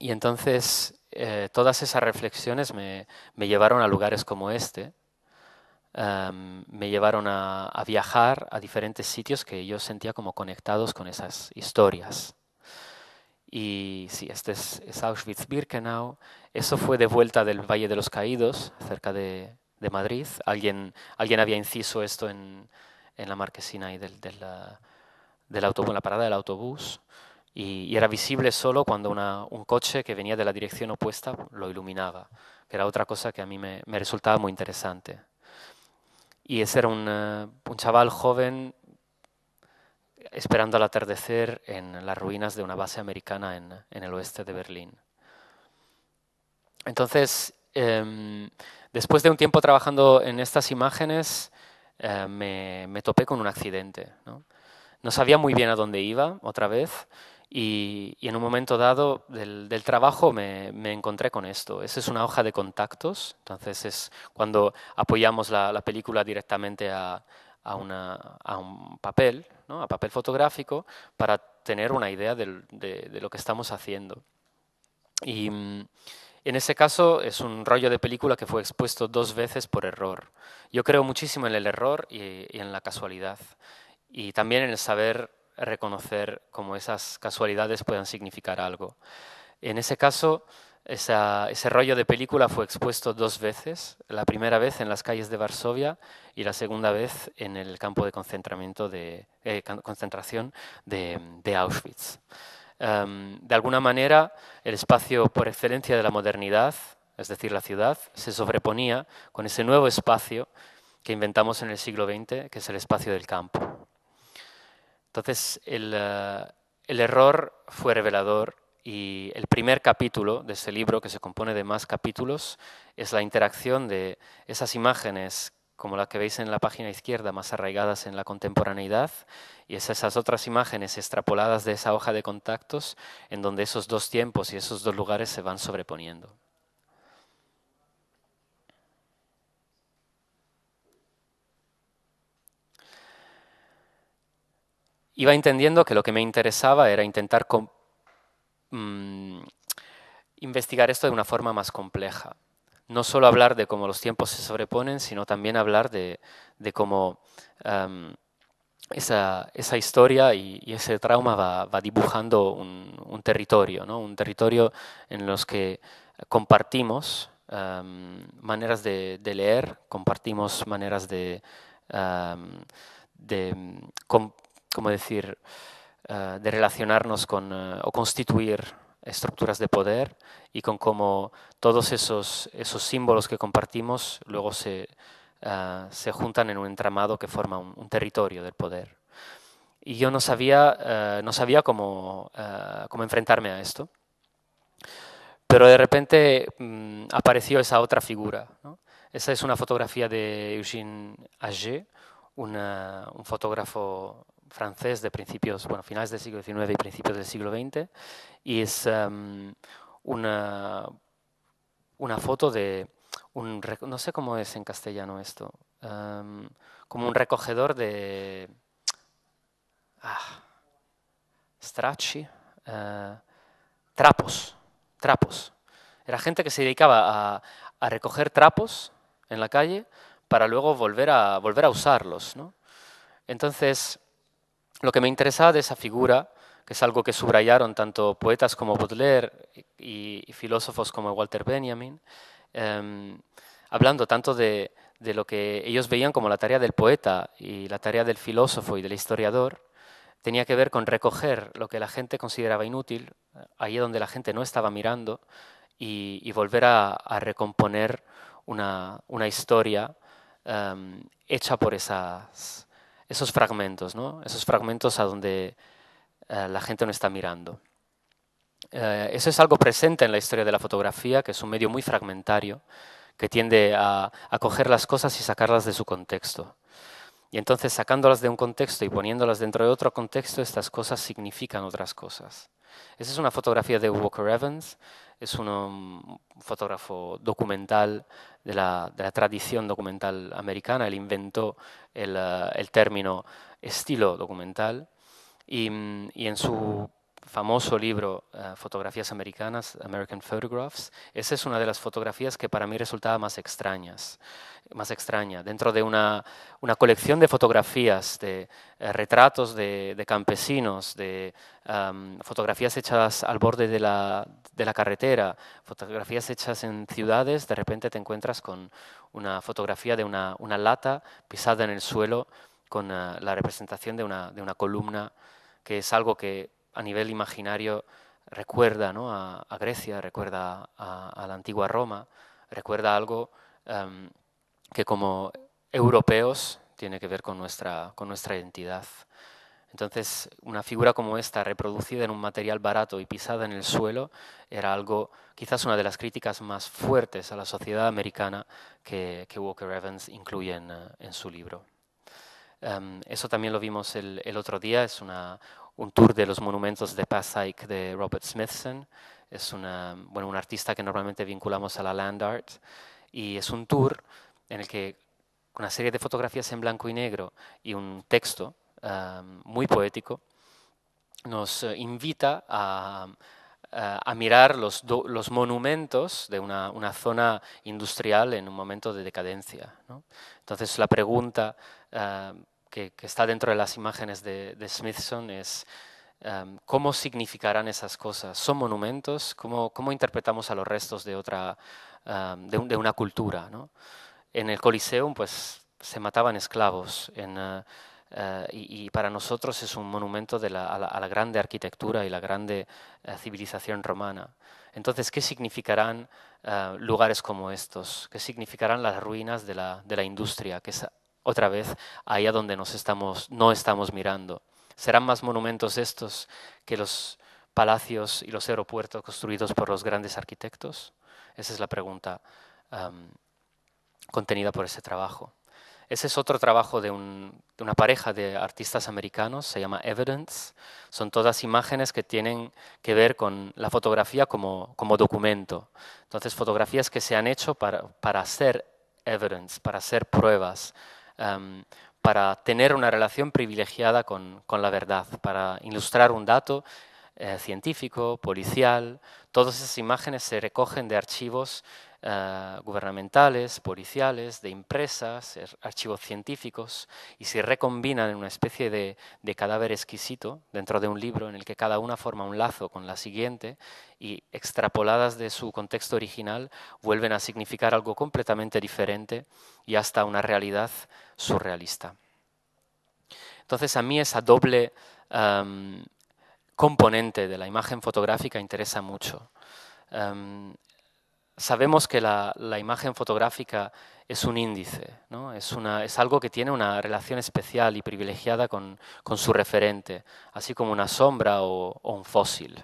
Speaker 2: entonces eh, todas esas reflexiones me, llevaron a lugares como este, em, me llevaron a, viajar a diferentes sitios que yo sentía como conectados con esas historias. Y sí, este es, Auschwitz-Birkenau. Eso fue de vuelta del Valle de los Caídos, cerca de, de Madrid. Alguien, alguien había inciso esto en, en la marquesina y del, autobús, en la parada del autobús, y, era visible solo cuando un coche que venía de la dirección opuesta lo iluminaba, que era otra cosa que a mí me, resultaba muy interesante. Y ese era un, eh, un chaval joven esperando al atardecer en las ruinas de una base americana en, el oeste de Berlín. Entonces, em, después de un tiempo trabajando en estas imágenes, eh, me, topé con un accidente. ¿no? sabía muy bien a dónde iba, otra vez, y, en un momento dado del, trabajo me, encontré con esto. Esa es una hoja de contactos, entonces es cuando apoyamos la, película directamente a, a, un papel, ¿no? a papel fotográfico, para tener una idea de, de, lo que estamos haciendo. Y mm, en ese caso es un rollo de película que fue expuesto dos veces por error. Yo creo muchísimo en el error y, en la casualidad y también en el saber reconocer cómo esas casualidades puedan significar algo. En ese caso, ese rollo de película fue expuesto dos veces, la primera vez en las calles de Varsovia y la segunda vez en el campo de, eh, concentración de Auschwitz. Em, de alguna manera, el espacio por excelencia de la modernidad, es decir, la ciudad, se sobreponía con ese nuevo espacio que inventamos en el siglo XX, que es el espacio del campo. Entonces, el, eh, el error fue revelador y el primer capítulo de ese libro, que se compone de más capítulos, es la interacción de esas imágenes como la que veis en la página izquierda, más arraigadas en la contemporaneidad, y esas otras imágenes extrapoladas de esa hoja de contactos en donde esos dos tiempos y esos dos lugares se van sobreponiendo. Iba entendiendo que lo que me interesaba era intentar mm, investigar esto de una forma más compleja no solo hablar de cómo los tiempos se sobreponen, sino también hablar de, cómo esa, historia y, ese trauma va, dibujando un, territorio, ¿no? un territorio en los que compartimos maneras de, leer, compartimos maneras de, decir?, ah, de relacionarnos con ah, o constituir estructuras de poder y con cómo todos esos, esos símbolos que compartimos luego se, ah, juntan en un entramado que forma un, territorio del poder. Y yo no sabía, ah, no sabía cómo, ah, cómo enfrentarme a esto. Pero de repente mm, apareció esa otra figura. Esa es una fotografía de Eugene Agé, un fotógrafo francés de principios, bueno, finales del siglo XIX y principios del siglo XX, y es em, una, una foto de un, no sé cómo es en castellano esto, em, como un recogedor de ah, stracci, eh, trapos, trapos. Era gente que se dedicaba a, recoger trapos en la calle para luego volver a, volver a usarlos. Entonces, lo que me interesaba de esa figura, que es algo que subrayaron tanto poetas como Baudelaire y, filósofos como Walter Benjamin, em, hablando tanto de, lo que ellos veían como la tarea del poeta y la tarea del filósofo y del historiador, tenía que ver con recoger lo que la gente consideraba inútil, ahí donde la gente no estaba mirando, y, volver a, recomponer una, historia em, hecha por esas esos fragmentos, ¿no? esos fragmentos a donde eh, la gente no está mirando. Eh, eso es algo presente en la historia de la fotografía, que es un medio muy fragmentario, que tiende a, a coger las cosas y sacarlas de su contexto. Y entonces sacándolas de un contexto y poniéndolas dentro de otro contexto, estas cosas significan otras cosas. Esa es una fotografía de Walker Evans, es un um, fotógrafo documental de la, tradición documental americana, él inventó el, uh, término estilo documental y, mm, y en su famoso libro eh, Fotografías Americanas, American Photographs, esa es una de las fotografías que para mí resultaba más extrañas, más extraña. Dentro de una, colección de fotografías, de eh, retratos de, campesinos, de fotografías hechas al borde de la, carretera, fotografías hechas en ciudades, de repente te encuentras con una fotografía de una, lata pisada en el suelo con eh, la representación de una columna que es algo que a nivel imaginario recuerda ¿no? a, Grecia, recuerda a, la antigua Roma, recuerda algo em, que como europeos tiene que ver con nuestra, con nuestra identidad. Entonces, una figura como esta, reproducida en un material barato y pisada en el suelo, era algo, quizás una de las críticas más fuertes a la sociedad americana que, Walker Evans incluye en, eh, su libro. Em, eso también lo vimos el, el otro día, es una, un tour de los monumentos de Passaic de Robert Smithson. Es bueno, un artista que normalmente vinculamos a la land art. Y es un tour en el que una serie de fotografías en blanco y negro y un texto muy poético nos eh, invita a, mirar los, los, monumentos de una, zona industrial en un momento de decadencia. Entonces la pregunta que, está dentro de las imágenes de, Smithson es em, cómo significarán esas cosas. ¿Son monumentos? ¿Cómo, cómo interpretamos a los restos de, otra, em, de, una cultura? ¿no? En el Coliseum pues, se mataban esclavos. Eh, eh, y, para nosotros es un monumento de la, a, la, grande arquitectura y la grande eh, civilización romana. Entonces, ¿qué significarán lugares como estos? ¿Qué significarán las ruinas de la, de la industria? Que es otra vez ahí a donde nos estamos, no estamos mirando. Serán más monumentos estos que los palacios y los aeropuertos construidos por los grandes arquitectos. Esa es la pregunta contenida por ese trabajo. Ese es otro trabajo de, una pareja de artistas americanos, se llama Evidence. Son todas imágenes que tienen que ver con la fotografía como, documento. Entonces, fotografías que se han hecho para, para hacer evidence, para hacer pruebas, Em, para tener una relación privilegiada con, la verdad, para ilustrar un dato eh, científico, policial. Todas esas imágenes se recogen de archivos eh, gubernamentales, policiales, de empresas, er, archivos científicos, y se recombinan en una especie de, cadáver exquisito dentro de un libro en el que cada una forma un lazo con la siguiente y extrapoladas de su contexto original vuelven a significar algo completamente diferente y hasta una realidad surrealista. Entonces a mí esa doble... Em, componente de la imagen fotográfica interesa mucho. Em, sabemos que la, imagen fotográfica es un índice, es, algo que tiene una relación especial y privilegiada con, su referente, así como una sombra o, un fósil.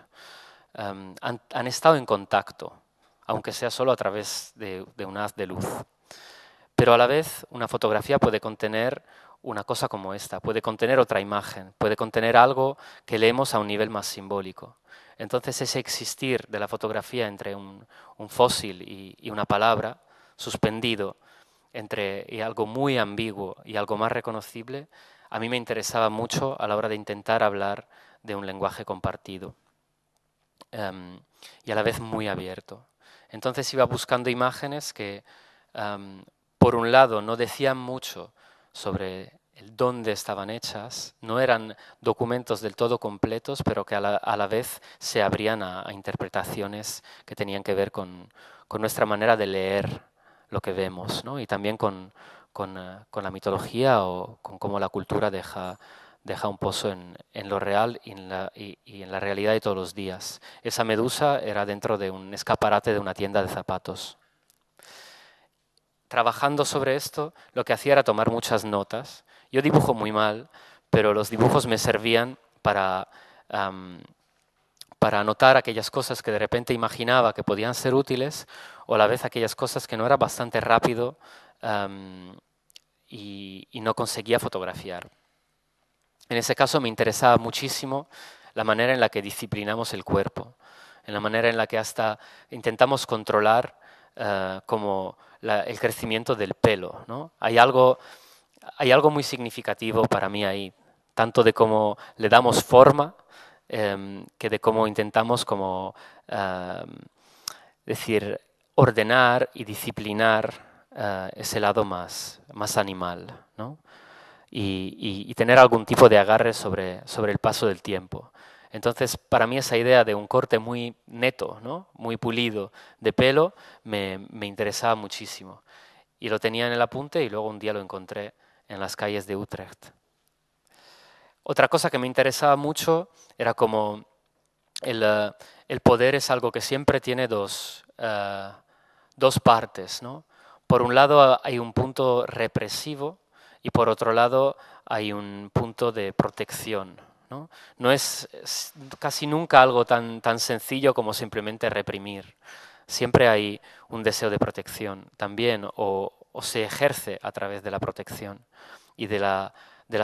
Speaker 2: Em, han, estado en contacto, aunque sea solo a través de, de un haz de luz. Pero a la vez, una fotografía puede contener una cosa como esta, puede contener otra imagen, puede contener algo que leemos a un nivel más simbólico. Entonces ese existir de la fotografía entre un, fósil y, una palabra, suspendido entre algo muy ambiguo y algo más reconocible, a mí me interesaba mucho a la hora de intentar hablar de un lenguaje compartido em, y a la vez muy abierto. Entonces iba buscando imágenes que, em, por un lado, no decían mucho sobre el dónde estaban hechas, no eran documentos del todo completos, pero que a la, vez se abrían a, interpretaciones que tenían que ver con, nuestra manera de leer lo que vemos, ¿no? y también con, eh, la mitología o con cómo la cultura deja, un pozo en, lo real en, la, y en la realidad de todos los días. Esa medusa era dentro de un escaparate de una tienda de zapatos. Trabajando sobre esto, lo que hacía era tomar muchas notas yo dibujo muy mal, pero los dibujos me servían para, para anotar aquellas cosas que de repente imaginaba que podían ser útiles o a la vez aquellas cosas que no era bastante rápido y, no conseguía fotografiar. En ese caso me interesaba muchísimo la manera en la que disciplinamos el cuerpo, en la manera en la que hasta intentamos controlar eh, como el crecimiento del pelo. ¿no? Hay algo hay algo muy significativo para mí ahí, tanto de cómo le damos forma em, que de cómo intentamos como, em, decir, ordenar y disciplinar eh, ese lado más, más animal, y, tener algún tipo de agarre sobre, sobre el paso del tiempo. Entonces, para mí esa idea de un corte muy neto, muy pulido de pelo, me interesaba muchísimo. Y lo tenía en el apunte y luego un día lo encontré en las calles de Utrecht. Otra cosa que me interesaba mucho era como el, eh, poder es algo que siempre tiene dos, eh, dos partes. Por un lado ah, hay un punto represivo y por otro lado hay un punto de protección. No, es, es, casi nunca algo tan, tan sencillo como simplemente reprimir. Siempre hay un deseo de protección también o, o se ejerce a través de la protección y de la,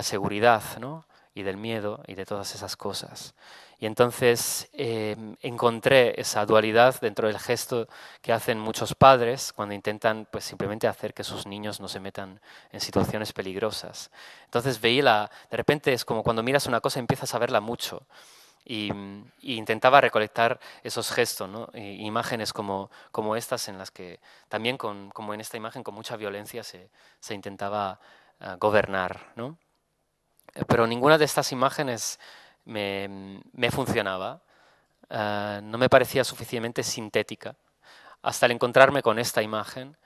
Speaker 2: seguridad, y del miedo y de todas esas cosas. Y entonces em, encontré esa dualidad dentro del gesto que hacen muchos padres cuando intentan pues, simplemente hacer que sus niños no se metan en situaciones peligrosas. Entonces veí la... De repente es como cuando miras una cosa empiezas a verla mucho y, intentaba recolectar esos gestos, imágenes como, estas en las que también, como en esta imagen, con mucha violencia se, intentaba ah, gobernar. Eh, pero ninguna de estas imágenes me, funcionaba, ah, no me parecía suficientemente sintética. Hasta el encontrarme con esta imagen,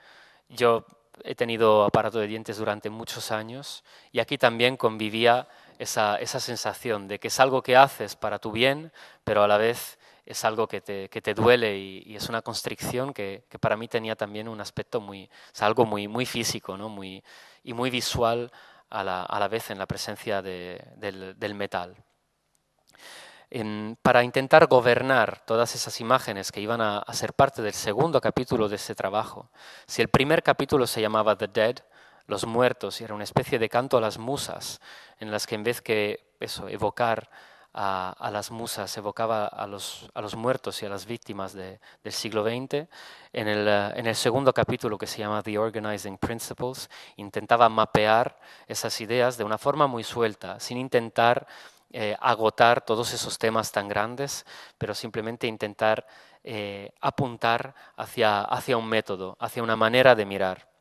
Speaker 2: yo he tenido aparato de dientes durante muchos años y aquí también convivía esa, sensación de que es algo que haces para tu bien, pero a la vez es algo que te, duele y, es una constricción que, para mí tenía también un aspecto muy, algo muy, muy físico ¿no? muy, y muy visual a la, vez en la presencia del, metal. para intentar gobernar todas esas imágenes que iban a, a ser parte del segundo capítulo de ese trabajo, si el primer capítulo se llamaba The Dead, los muertos, y era una especie de canto a las musas, en las que en vez que eso, evocar a, las musas, evocaba a los, muertos y a las víctimas del siglo XX, eh, en el, segundo capítulo que se llama The Organizing Principles, intentaba mapear esas ideas de una forma muy suelta, sin intentar eh, agotar todos esos temas tan grandes, pero simplemente intentar eh, apuntar hacia, hacia un método, hacia una manera de mirar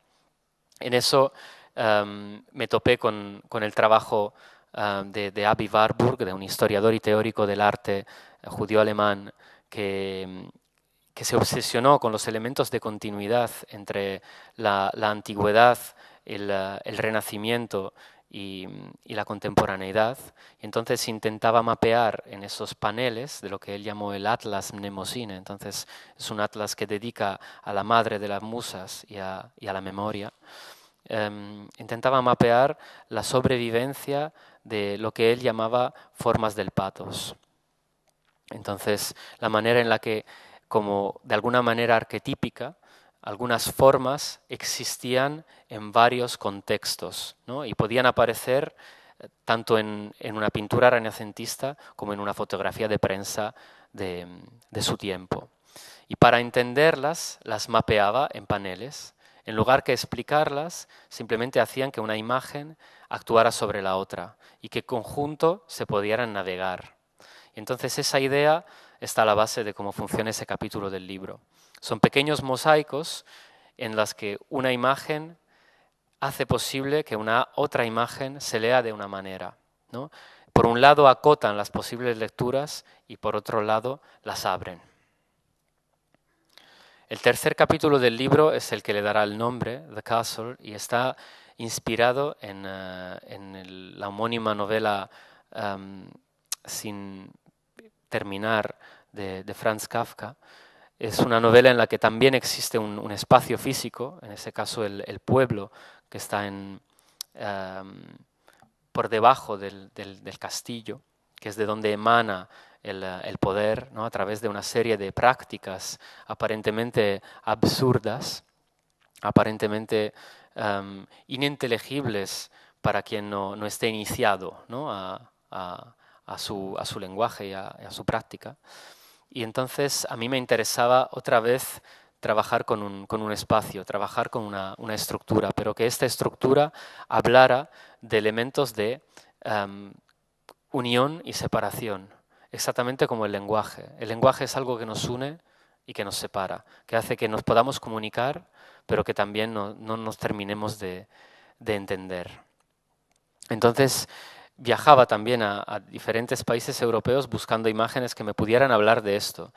Speaker 2: en eso em, me topé con, el trabajo em, de, de, Abi Warburg, de un historiador y teórico del arte eh, judío alemán em, que, se obsesionó con los elementos de continuidad entre la, antigüedad, el eh, renacimiento y, la contemporaneidad. Entonces intentaba mapear en esos paneles de lo que él llamó el Atlas Mnemosine. Entonces es un atlas que dedica a la madre de las musas y a, la memoria. Em, intentaba mapear la sobrevivencia de lo que él llamaba formas del patos. Entonces la manera en la que, como de alguna manera arquetípica, algunas formas existían en varios contextos y podían aparecer eh, tanto en, una pintura renacentista como en una fotografía de prensa de, su tiempo. Y para entenderlas, las mapeaba en paneles. En lugar que explicarlas, simplemente hacían que una imagen actuara sobre la otra y que conjunto se pudieran navegar. Entonces esa idea está a la base de cómo funciona ese capítulo del libro. Son pequeños mosaicos en las que una imagen hace posible que una otra imagen se lea de una manera. Por un lado acotan las posibles lecturas y por otro lado las abren. El tercer capítulo del libro es el que le dará el nombre, The Castle, y está inspirado en, eh, la homónima novela em, sin terminar de Franz Kafka, es una novela en la que también existe un, espacio físico, en ese caso el, pueblo, que está em, por debajo del, castillo, que es de donde emana el, eh, poder, a través de una serie de prácticas aparentemente absurdas, aparentemente em, ininteligibles para quien no, esté iniciado a, su, lenguaje y a, su práctica. Y entonces a mí me interesaba otra vez trabajar con un, espacio, trabajar con una, estructura, pero que esta estructura hablara de elementos de em, unión y separación, exactamente como el lenguaje. El lenguaje es algo que nos une y que nos separa, que hace que nos podamos comunicar, pero que también no, nos terminemos de, de entender. Entonces, viajaba también a, diferentes países europeos buscando imágenes que me pudieran hablar de esto.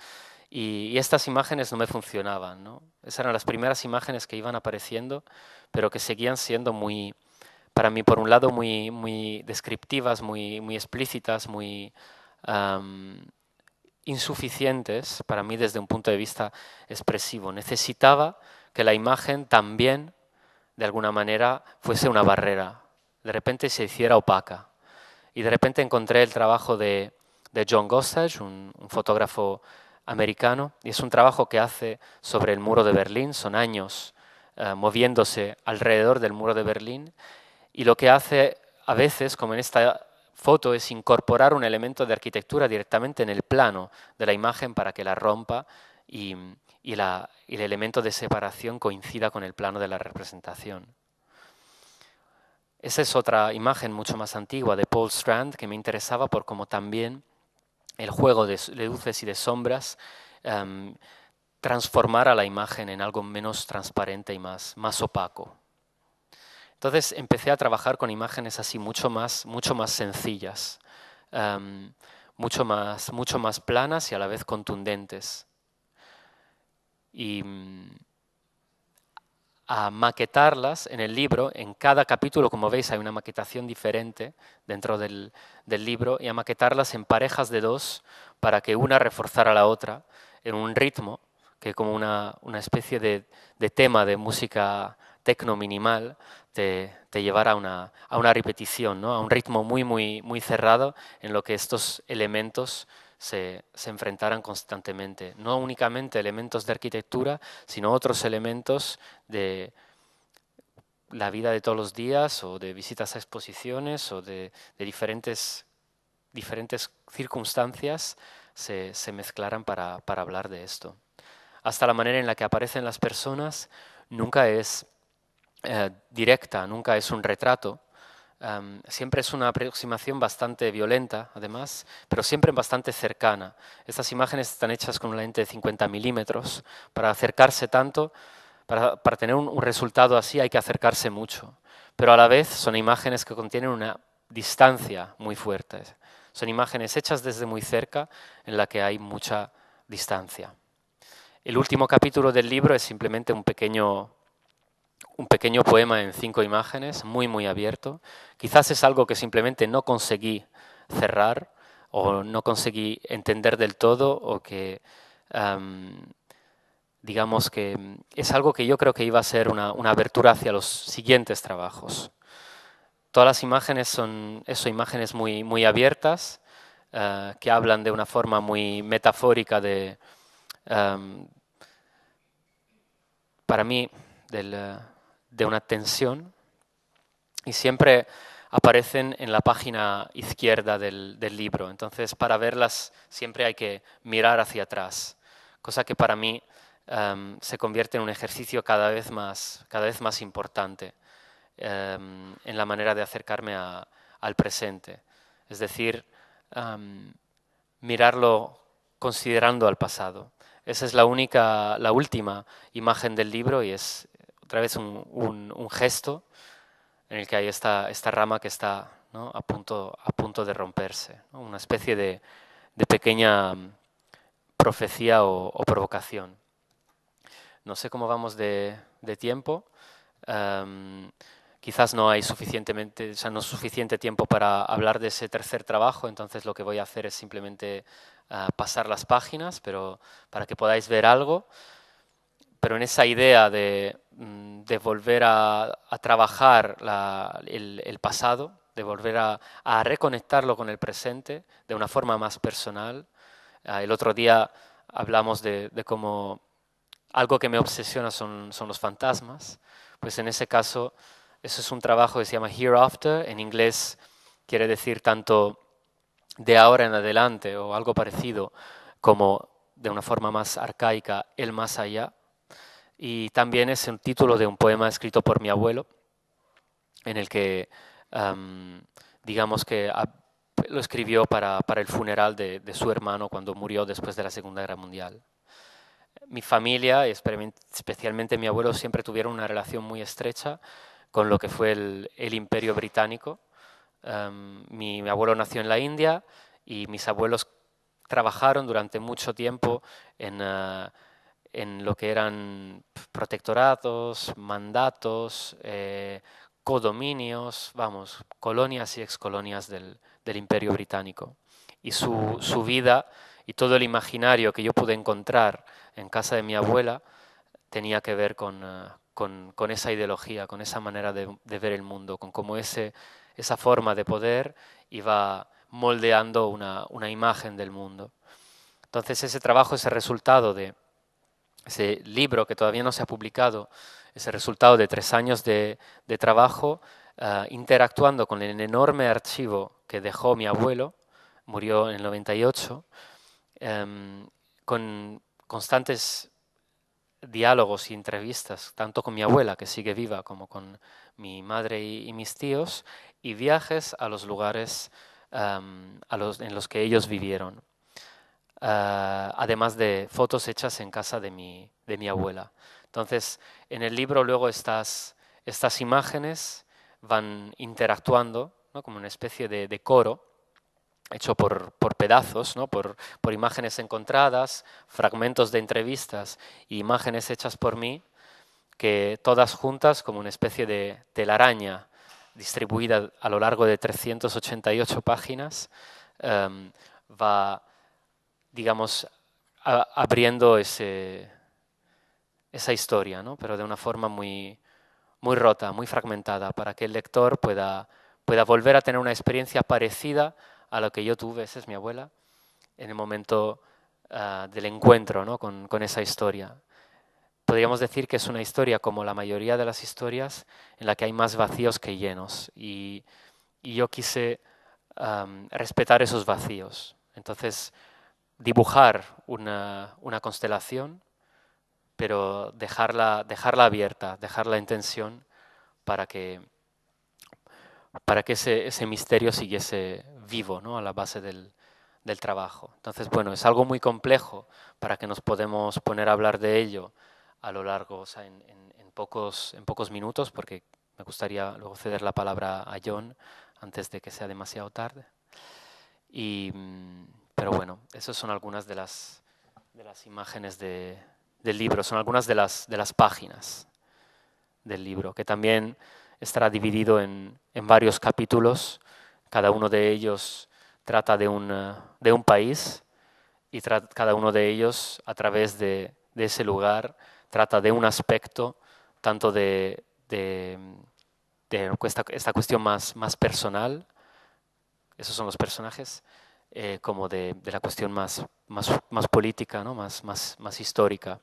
Speaker 2: Y, estas imágenes no me funcionaban. Esas eran las primeras imágenes que iban apareciendo, pero que seguían siendo muy, para mí, por un lado, muy, muy descriptivas, muy, muy explícitas, muy insuficientes para mí desde un punto de vista expresivo. Necesitaba que la imagen también, de alguna manera, fuese una barrera, de repente se hiciera opaca y de repente encontré el trabajo de, John Gossage, un, fotógrafo americano, y es un trabajo que hace sobre el muro de Berlín, son años eh, moviéndose alrededor del muro de Berlín, y lo que hace a veces, como en esta foto, es incorporar un elemento de arquitectura directamente en el plano de la imagen para que la rompa y el elemento de separación coincida con el plano de la representación. Esa es otra imagen mucho más antigua de Paul Strand que me interesaba por cómo también el juego de luces y de sombras em, transformara la imagen en algo menos transparente y más, opaco. Entonces empecé a trabajar con imágenes así mucho más, mucho más sencillas, em, mucho, más, mucho más planas y a la vez contundentes. Y mm, a maquetarlas en el libro. En cada capítulo, como veis, hay una maquetación diferente dentro del, libro y a maquetarlas en parejas de dos para que una reforzara a la otra en un ritmo que como una, especie de, tema de música tecno minimal te, te llevara a una, repetición, a un ritmo muy, muy, muy cerrado en lo que estos elementos se, enfrentaran constantemente. No únicamente elementos de arquitectura, sino otros elementos de la vida de todos los días o de visitas a exposiciones o de, diferentes, diferentes circunstancias se, mezclaran para, hablar de esto. Hasta la manera en la que aparecen las personas nunca es eh, directa, nunca es un retrato, siempre es una aproximación bastante violenta, además, pero siempre bastante cercana. Estas imágenes están hechas con un lente de 50 milímetros. Para acercarse tanto, para, tener un, resultado así, hay que acercarse mucho. Pero a la vez son imágenes que contienen una distancia muy fuerte. Son imágenes hechas desde muy cerca, en la que hay mucha distancia. El último capítulo del libro es simplemente un pequeño un pequeño poema en cinco imágenes, muy, muy abierto. Quizás es algo que simplemente no conseguí cerrar o no conseguí entender del todo o que, digamos que es algo que yo creo que iba a ser una, abertura hacia los siguientes trabajos. Todas las imágenes son eso, imágenes muy, muy abiertas, eh, que hablan de una forma muy metafórica de... para mí, eh, de una tensión y siempre aparecen en la página izquierda del, libro. Entonces, para verlas siempre hay que mirar hacia atrás, cosa que para mí em, se convierte en un ejercicio cada vez más, cada vez más importante em, en la manera de acercarme al presente. Es decir, em, mirarlo considerando al pasado. Esa es la única, la última imagen del libro y es otra vez un, gesto en el que hay esta, esta rama que está a, punto, a punto de romperse, una especie de, de pequeña mm, profecía o, provocación. No sé cómo vamos de, tiempo. Em, quizás no hay suficientemente, o no suficiente tiempo para hablar de ese tercer trabajo, entonces lo que voy a hacer es simplemente ah, pasar las páginas, pero para que podáis ver algo pero en esa idea de, mm, volver a, trabajar el, pasado, de volver a, reconectarlo con el presente de una forma más personal. Ah, el otro día hablamos de, cómo algo que me obsesiona son los fantasmas, pues en ese caso eso es un trabajo que se llama Hereafter, en inglés quiere decir tanto de ahora en adelante o algo parecido como de una forma más arcaica el más allá y también es el título de un poema escrito por mi abuelo, en el que, digamos que lo escribió para, el funeral de, su hermano cuando murió después de la Segunda Guerra Mundial. Mi familia, especialmente mi abuelo, siempre tuvieron una relación muy estrecha con lo que fue el, imperio británico. mi, abuelo nació en la India y mis abuelos trabajaron durante mucho tiempo en, ah, en lo que eran protectorados, mandatos, eh, codominios, vamos, colonias y excolonias del, del Imperio Británico. Y su, vida y todo el imaginario que yo pude encontrar en casa de mi abuela tenía que ver con, eh, esa ideología, con esa manera de, ver el mundo, con cómo ese, esa forma de poder iba moldeando una, una imagen del mundo. Entonces ese trabajo, ese resultado de, ese libro que todavía no se ha publicado ese el resultado de tres años de, trabajo ah, interactuando con el enorme archivo que dejó mi abuelo, murió en el 98, em, con constantes diálogos y entrevistas, tanto con mi abuela, que sigue viva, como con mi madre y, mis tíos, y viajes a los lugares en los que ellos vivieron. Eh, además de fotos hechas en casa de mi, de mi abuela. Entonces, en el libro luego estas, estas imágenes van interactuando, ¿no? como una especie de, coro hecho por, por pedazos, ¿no? por, por, imágenes encontradas, fragmentos de entrevistas y imágenes hechas por mí, que todas juntas como una especie de telaraña distribuida a lo largo de 388 páginas, em, va digamos, abriendo ese, esa historia, ¿no? pero de una forma muy, muy rota, muy fragmentada, para que el lector pueda, pueda volver a tener una experiencia parecida a lo que yo tuve, esa es mi abuela, en el momento ah, del encuentro ¿no? con, con esa historia. Podríamos decir que es una historia como la mayoría de las historias en la que hay más vacíos que llenos y, y yo quise respetar esos vacíos. Entonces dibujar una, una constelación, pero dejarla, dejarla abierta, dejarla la intención para que, para que ese, ese misterio siguiese vivo ¿no? a la base del, del trabajo. Entonces, bueno, es algo muy complejo para que nos podemos poner a hablar de ello a lo largo, o sea, en, en, en, pocos, en pocos minutos, porque me gustaría luego ceder la palabra a John antes de que sea demasiado tarde. Y mm, pero bueno, esas son algunas de las, imágenes del libro, son algunas de las, páginas del libro, que también estará dividido en, varios capítulos. Cada uno de ellos trata de un, país y cada uno de ellos, a través de, ese lugar, trata de un aspecto, tanto de, esta, cuestión más personal, esos son los personajes, eh, como de, la cuestión más, más, política, más, histórica,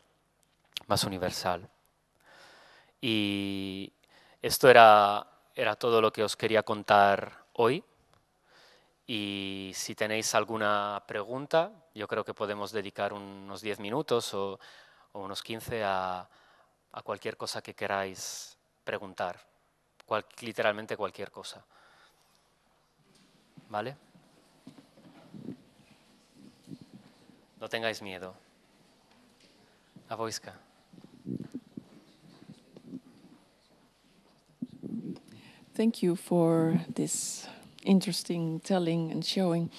Speaker 2: más universal. Y esto era, todo lo que os quería contar hoy. Y si tenéis alguna pregunta, yo creo que podemos dedicar unos 10 minutos o, unos 15 a, a, cualquier cosa que queráis preguntar, literalmente cualquier cosa. ¿Vale? No tengáis miedo. A wojska.
Speaker 1: Thank you for this interesting telling and showing.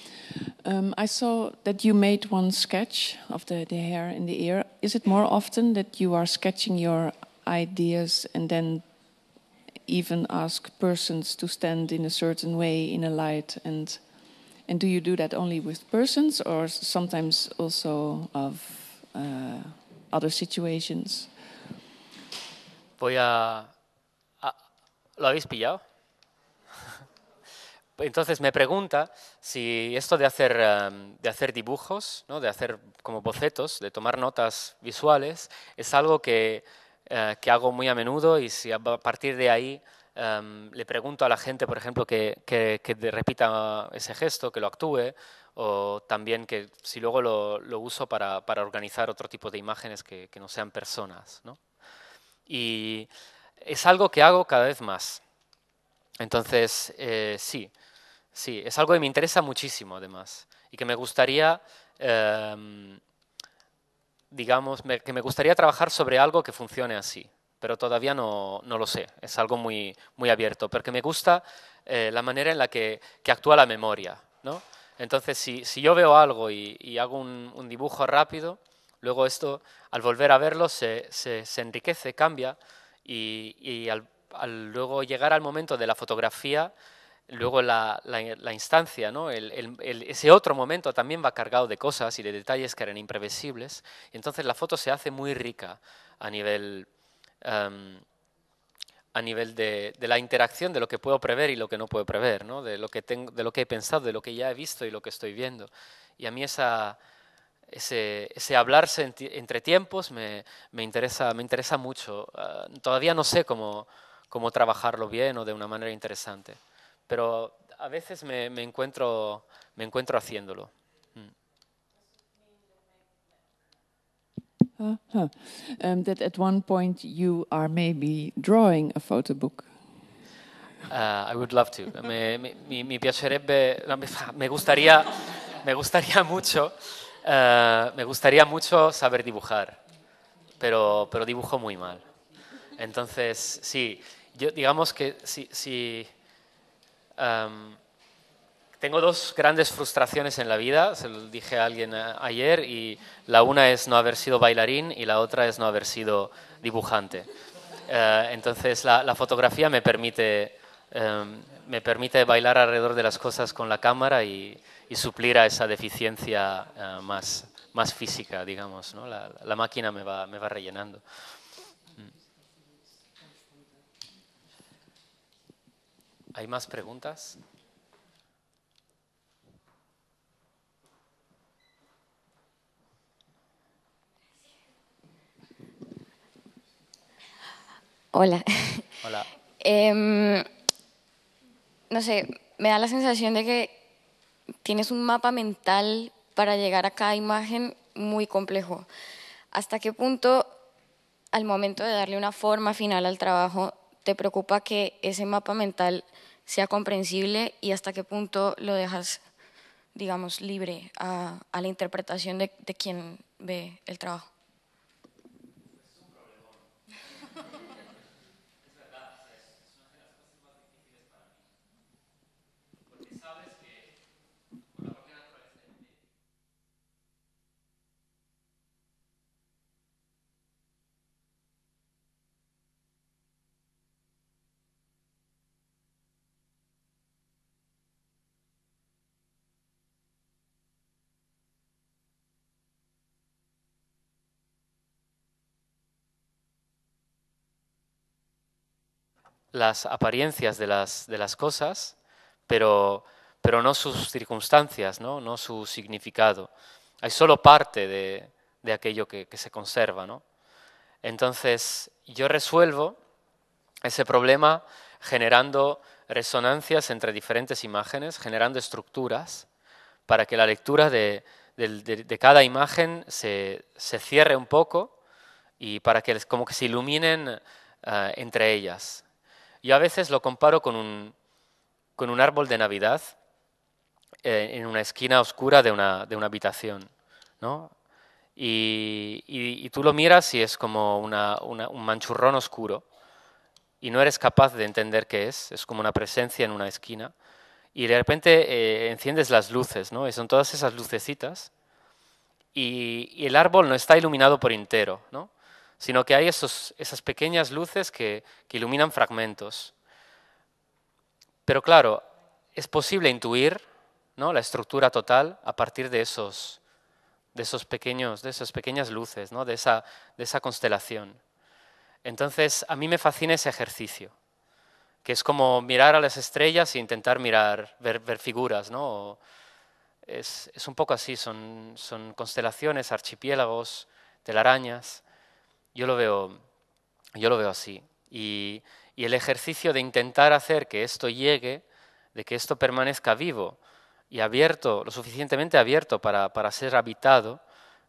Speaker 1: Um, I saw that you made one sketch of the, the hair in the ear. Is it more often that you are sketching your ideas and then even ask persons to stand in a certain way in a light and And do you do that only with persons or sometimes also of uh, other situations?
Speaker 2: Voy a, ¿Lo habéis pillado? *laughs* Entonces me pregunta si esto de hacer, em, de hacer dibujos, ¿no? de hacer como bocetos, de tomar notas visuales, es algo que, eh, que hago muy a menudo y si a partir de ahí Em, le pregunto a la gente, por ejemplo, que, repita ese gesto, que lo actúe, o también que si luego lo, uso para, organizar otro tipo de imágenes que, no sean personas. Y es algo que hago cada vez más. Entonces, eh, sí, sí, es algo que me interesa muchísimo además y que me gustaría... Em, digamos, que me gustaría trabajar sobre algo que funcione así pero todavía no, no lo sé. Es algo muy, muy abierto, porque me gusta eh, la manera en la que, que actúa la memoria. ¿no? Entonces, si, si, yo veo algo y, hago un, dibujo rápido, luego esto, al volver a verlo, se, se, enriquece, cambia, y, y al, luego llegar al momento de la fotografía, luego la, la, instancia, ¿no? ese otro momento también va cargado de cosas y de detalles que eran imprevisibles, entonces la foto se hace muy rica a nivel Em, a nivel de, la interacción de lo que puedo prever y lo que no puedo prever, De, lo que tengo, de lo que he pensado, de lo que ya he visto y lo que estoy viendo. Y a mí esa, ese, hablarse entre tiempos me, interesa, me interesa mucho. Eh, todavía no sé cómo, cómo trabajarlo bien o de una manera interesante, pero a veces me encuentro, me encuentro haciéndolo.
Speaker 1: Uh-huh. Um, that at one point you are maybe drawing a photo
Speaker 2: uh, I would love to. me, me, gustaría, me gustaría mucho, uh, me gustaría mucho saber dibujar, pero, pero dibujo muy mal. Entonces, sí, yo digamos que si, um, tengo dos grandes frustraciones en la vida, se lo dije a alguien eh, ayer, y la una es no haber sido bailarín y la otra es no haber sido dibujante. Eh, entonces la, fotografía me permite, em, me permite bailar alrededor de las cosas con la cámara y, suplir a esa deficiencia eh, más, más física, digamos. ¿no? La, la, máquina me va, me va rellenando. Mm. ¿Hay más preguntas? Hola. Hola.
Speaker 1: Em, no sé, me da la sensación de que tienes un mapa mental para llegar a cada imagen muy complejo. ¿Hasta qué punto, al momento de darle una forma final al trabajo, te preocupa que ese mapa mental sea comprensible y hasta qué punto lo dejas, digamos, libre a, la interpretación de quien ve el trabajo?
Speaker 2: las apariencias de las, cosas, pero, pero no sus circunstancias, ¿no? su significado. Hay solo parte de, aquello que, se conserva. Entonces, yo resuelvo ese problema generando resonancias entre diferentes imágenes, generando estructuras para que la lectura de, cada imagen se, cierre un poco y para que como que se iluminen eh, entre ellas. Yo a veces lo comparo con un, con un árbol de Navidad eh, en una esquina oscura de una, habitación. ¿no? Y, tú lo miras y es como un manchurrón oscuro y no eres capaz de entender qué es, es como una presencia en una esquina. Y de repente eh, enciendes las luces, ¿no? Y son todas esas lucecitas y, y, el árbol no está iluminado por entero, ¿no? sino que hay esas pequeñas luces que, iluminan fragmentos. Pero claro, es posible intuir ¿no? la estructura total a partir de esos, de esos pequeños, de esas pequeñas luces, ¿no? de, esa, de esa constelación. Entonces, a mí me fascina ese ejercicio, que es como mirar a las estrellas e intentar mirar, ver, figuras, ¿no? Es, un poco así, son, son constelaciones, archipiélagos, telarañas. Yo lo veo, yo lo veo así. Y, y el ejercicio de intentar hacer que esto llegue, de que esto permanezca vivo y abierto, lo suficientemente abierto para, para ser habitado,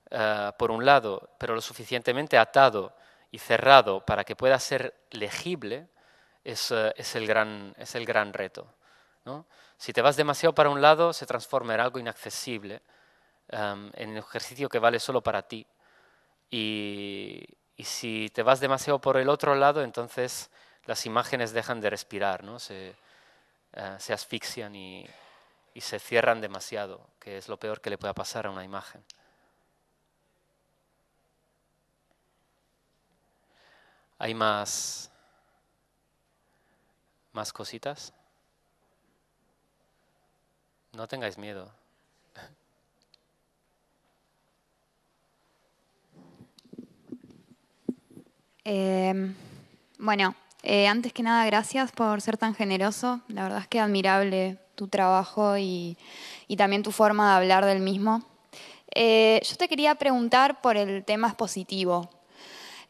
Speaker 2: eh, por un lado, pero lo suficientemente atado y cerrado para que pueda ser legible, es, eh, es el, gran, es el gran reto. ¿no? Si te vas demasiado para un lado, se transforma en algo inaccesible, em, en un ejercicio que vale solo para ti. Y, y si te vas demasiado por el otro lado, entonces las imágenes dejan de respirar, ¿no? Eh, se, asfixian y, y se cierran demasiado, que es lo peor que le pueda pasar a una imagen. Hay más, más cositas. No tengáis miedo.
Speaker 1: Em, bueno, eh, antes que nada, gracias por ser tan generoso. La verdad es que admirable tu trabajo y, también tu forma de hablar del mismo. Eh, yo te quería preguntar por el tema expositivo.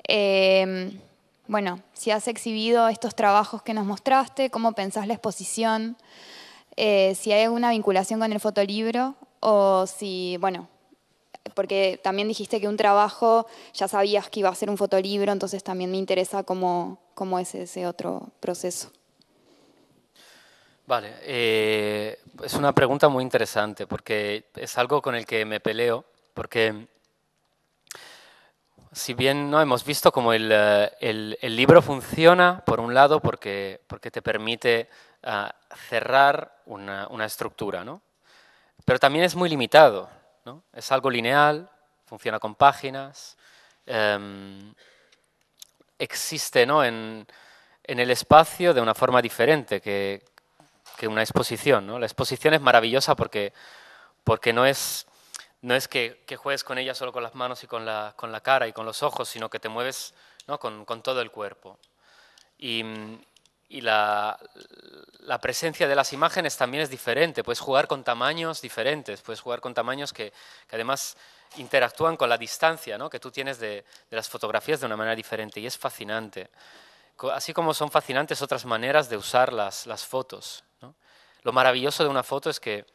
Speaker 1: Em, bueno, si has exhibido estos trabajos que nos mostraste, cómo pensás la exposición, eh, si hay alguna vinculación con el fotolibro o si, bueno, porque también dijiste que un trabajo ya sabías que iba a ser un fotolibro, entonces también me interesa cómo, es ese otro proceso.
Speaker 2: Vale, eh, es una pregunta muy interesante porque es algo con el que me peleo, porque si bien no hemos visto cómo el, eh, libro funciona, por un lado, porque, te permite ah, cerrar una, una estructura, ¿no? pero también es muy limitado. Es algo lineal, funciona con páginas, em, existe ¿no? en, el espacio de una forma diferente que, una exposición. ¿no? La exposición es maravillosa porque, porque no es, no es que, juegues con ella solo con las manos y con la, con la cara y con los ojos, sino que te mueves ¿no? con, con, todo el cuerpo y la, la, presencia de las imágenes también es diferente. Puedes jugar con tamaños diferentes, puedes jugar con tamaños que, que además interactúan con la distancia que tú tienes de, de, las fotografías de una manera diferente y es fascinante. Así como son fascinantes otras maneras de usar las, fotos. Lo maravilloso de una foto es que,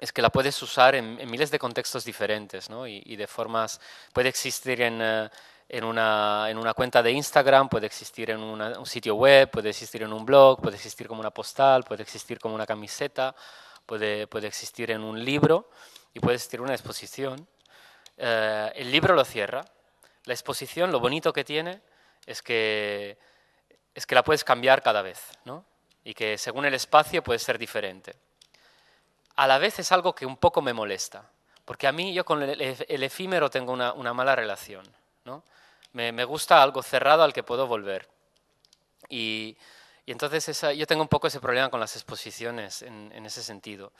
Speaker 2: es que la puedes usar en, miles de contextos diferentes y, de formas, puede existir en... Eh, en una, en una cuenta de Instagram, puede existir en un sitio web, puede existir en un blog, puede existir como una postal, puede existir como una camiseta, puede, puede existir en un libro y puede existir una exposición. Eh, el libro lo cierra. La exposición, lo bonito que tiene es que, es que la puedes cambiar cada vez ¿no? y que según el espacio puede ser diferente. A la vez es algo que un poco me molesta, porque a mí yo con el, el efímero tengo una, una mala relación. Me, gusta algo cerrado al que puedo volver. Y, entonces yo tengo un poco ese problema con las exposiciones en, ese sentido.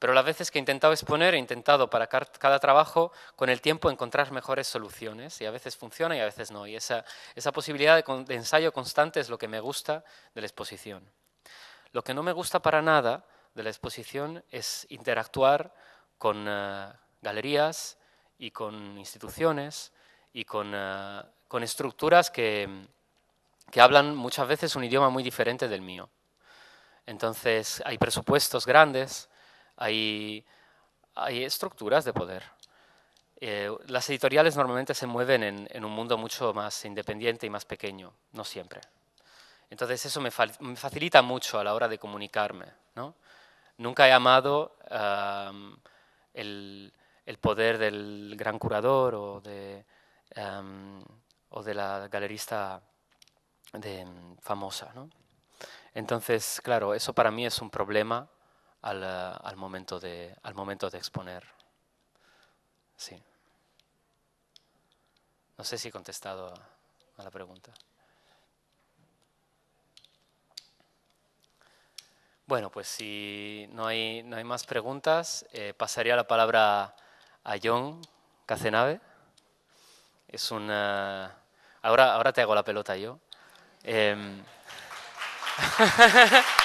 Speaker 2: Pero las veces que he intentado exponer, he intentado para cada trabajo, con el tiempo, encontrar mejores soluciones. Y a veces funciona y a veces no. Y esa, posibilidad de, ensayo constante es lo que me gusta de la exposición. Lo que no me gusta para nada de la exposición es interactuar con ah, galerías y con instituciones y con, eh, con estructuras que, que hablan muchas veces un idioma muy diferente del mío. Entonces hay presupuestos grandes, hay, hay estructuras de poder. Eh, las editoriales normalmente se mueven en, un mundo mucho más independiente y más pequeño, no siempre. Entonces eso me, facilita mucho a la hora de comunicarme. ¿no? Nunca he amado el, el, poder del gran curador o de, Em, o de la galerista de, em, famosa. Entonces, claro, eso para mí es un problema eh, al, momento, de, al momento de exponer. Sí. No sé si he contestado a, la pregunta. Bueno, pues si no hay, no hay más preguntas, eh, pasaría la palabra a John Cacenave es una... Ahora, ahora te hago la pelota yo. Em, *laughs*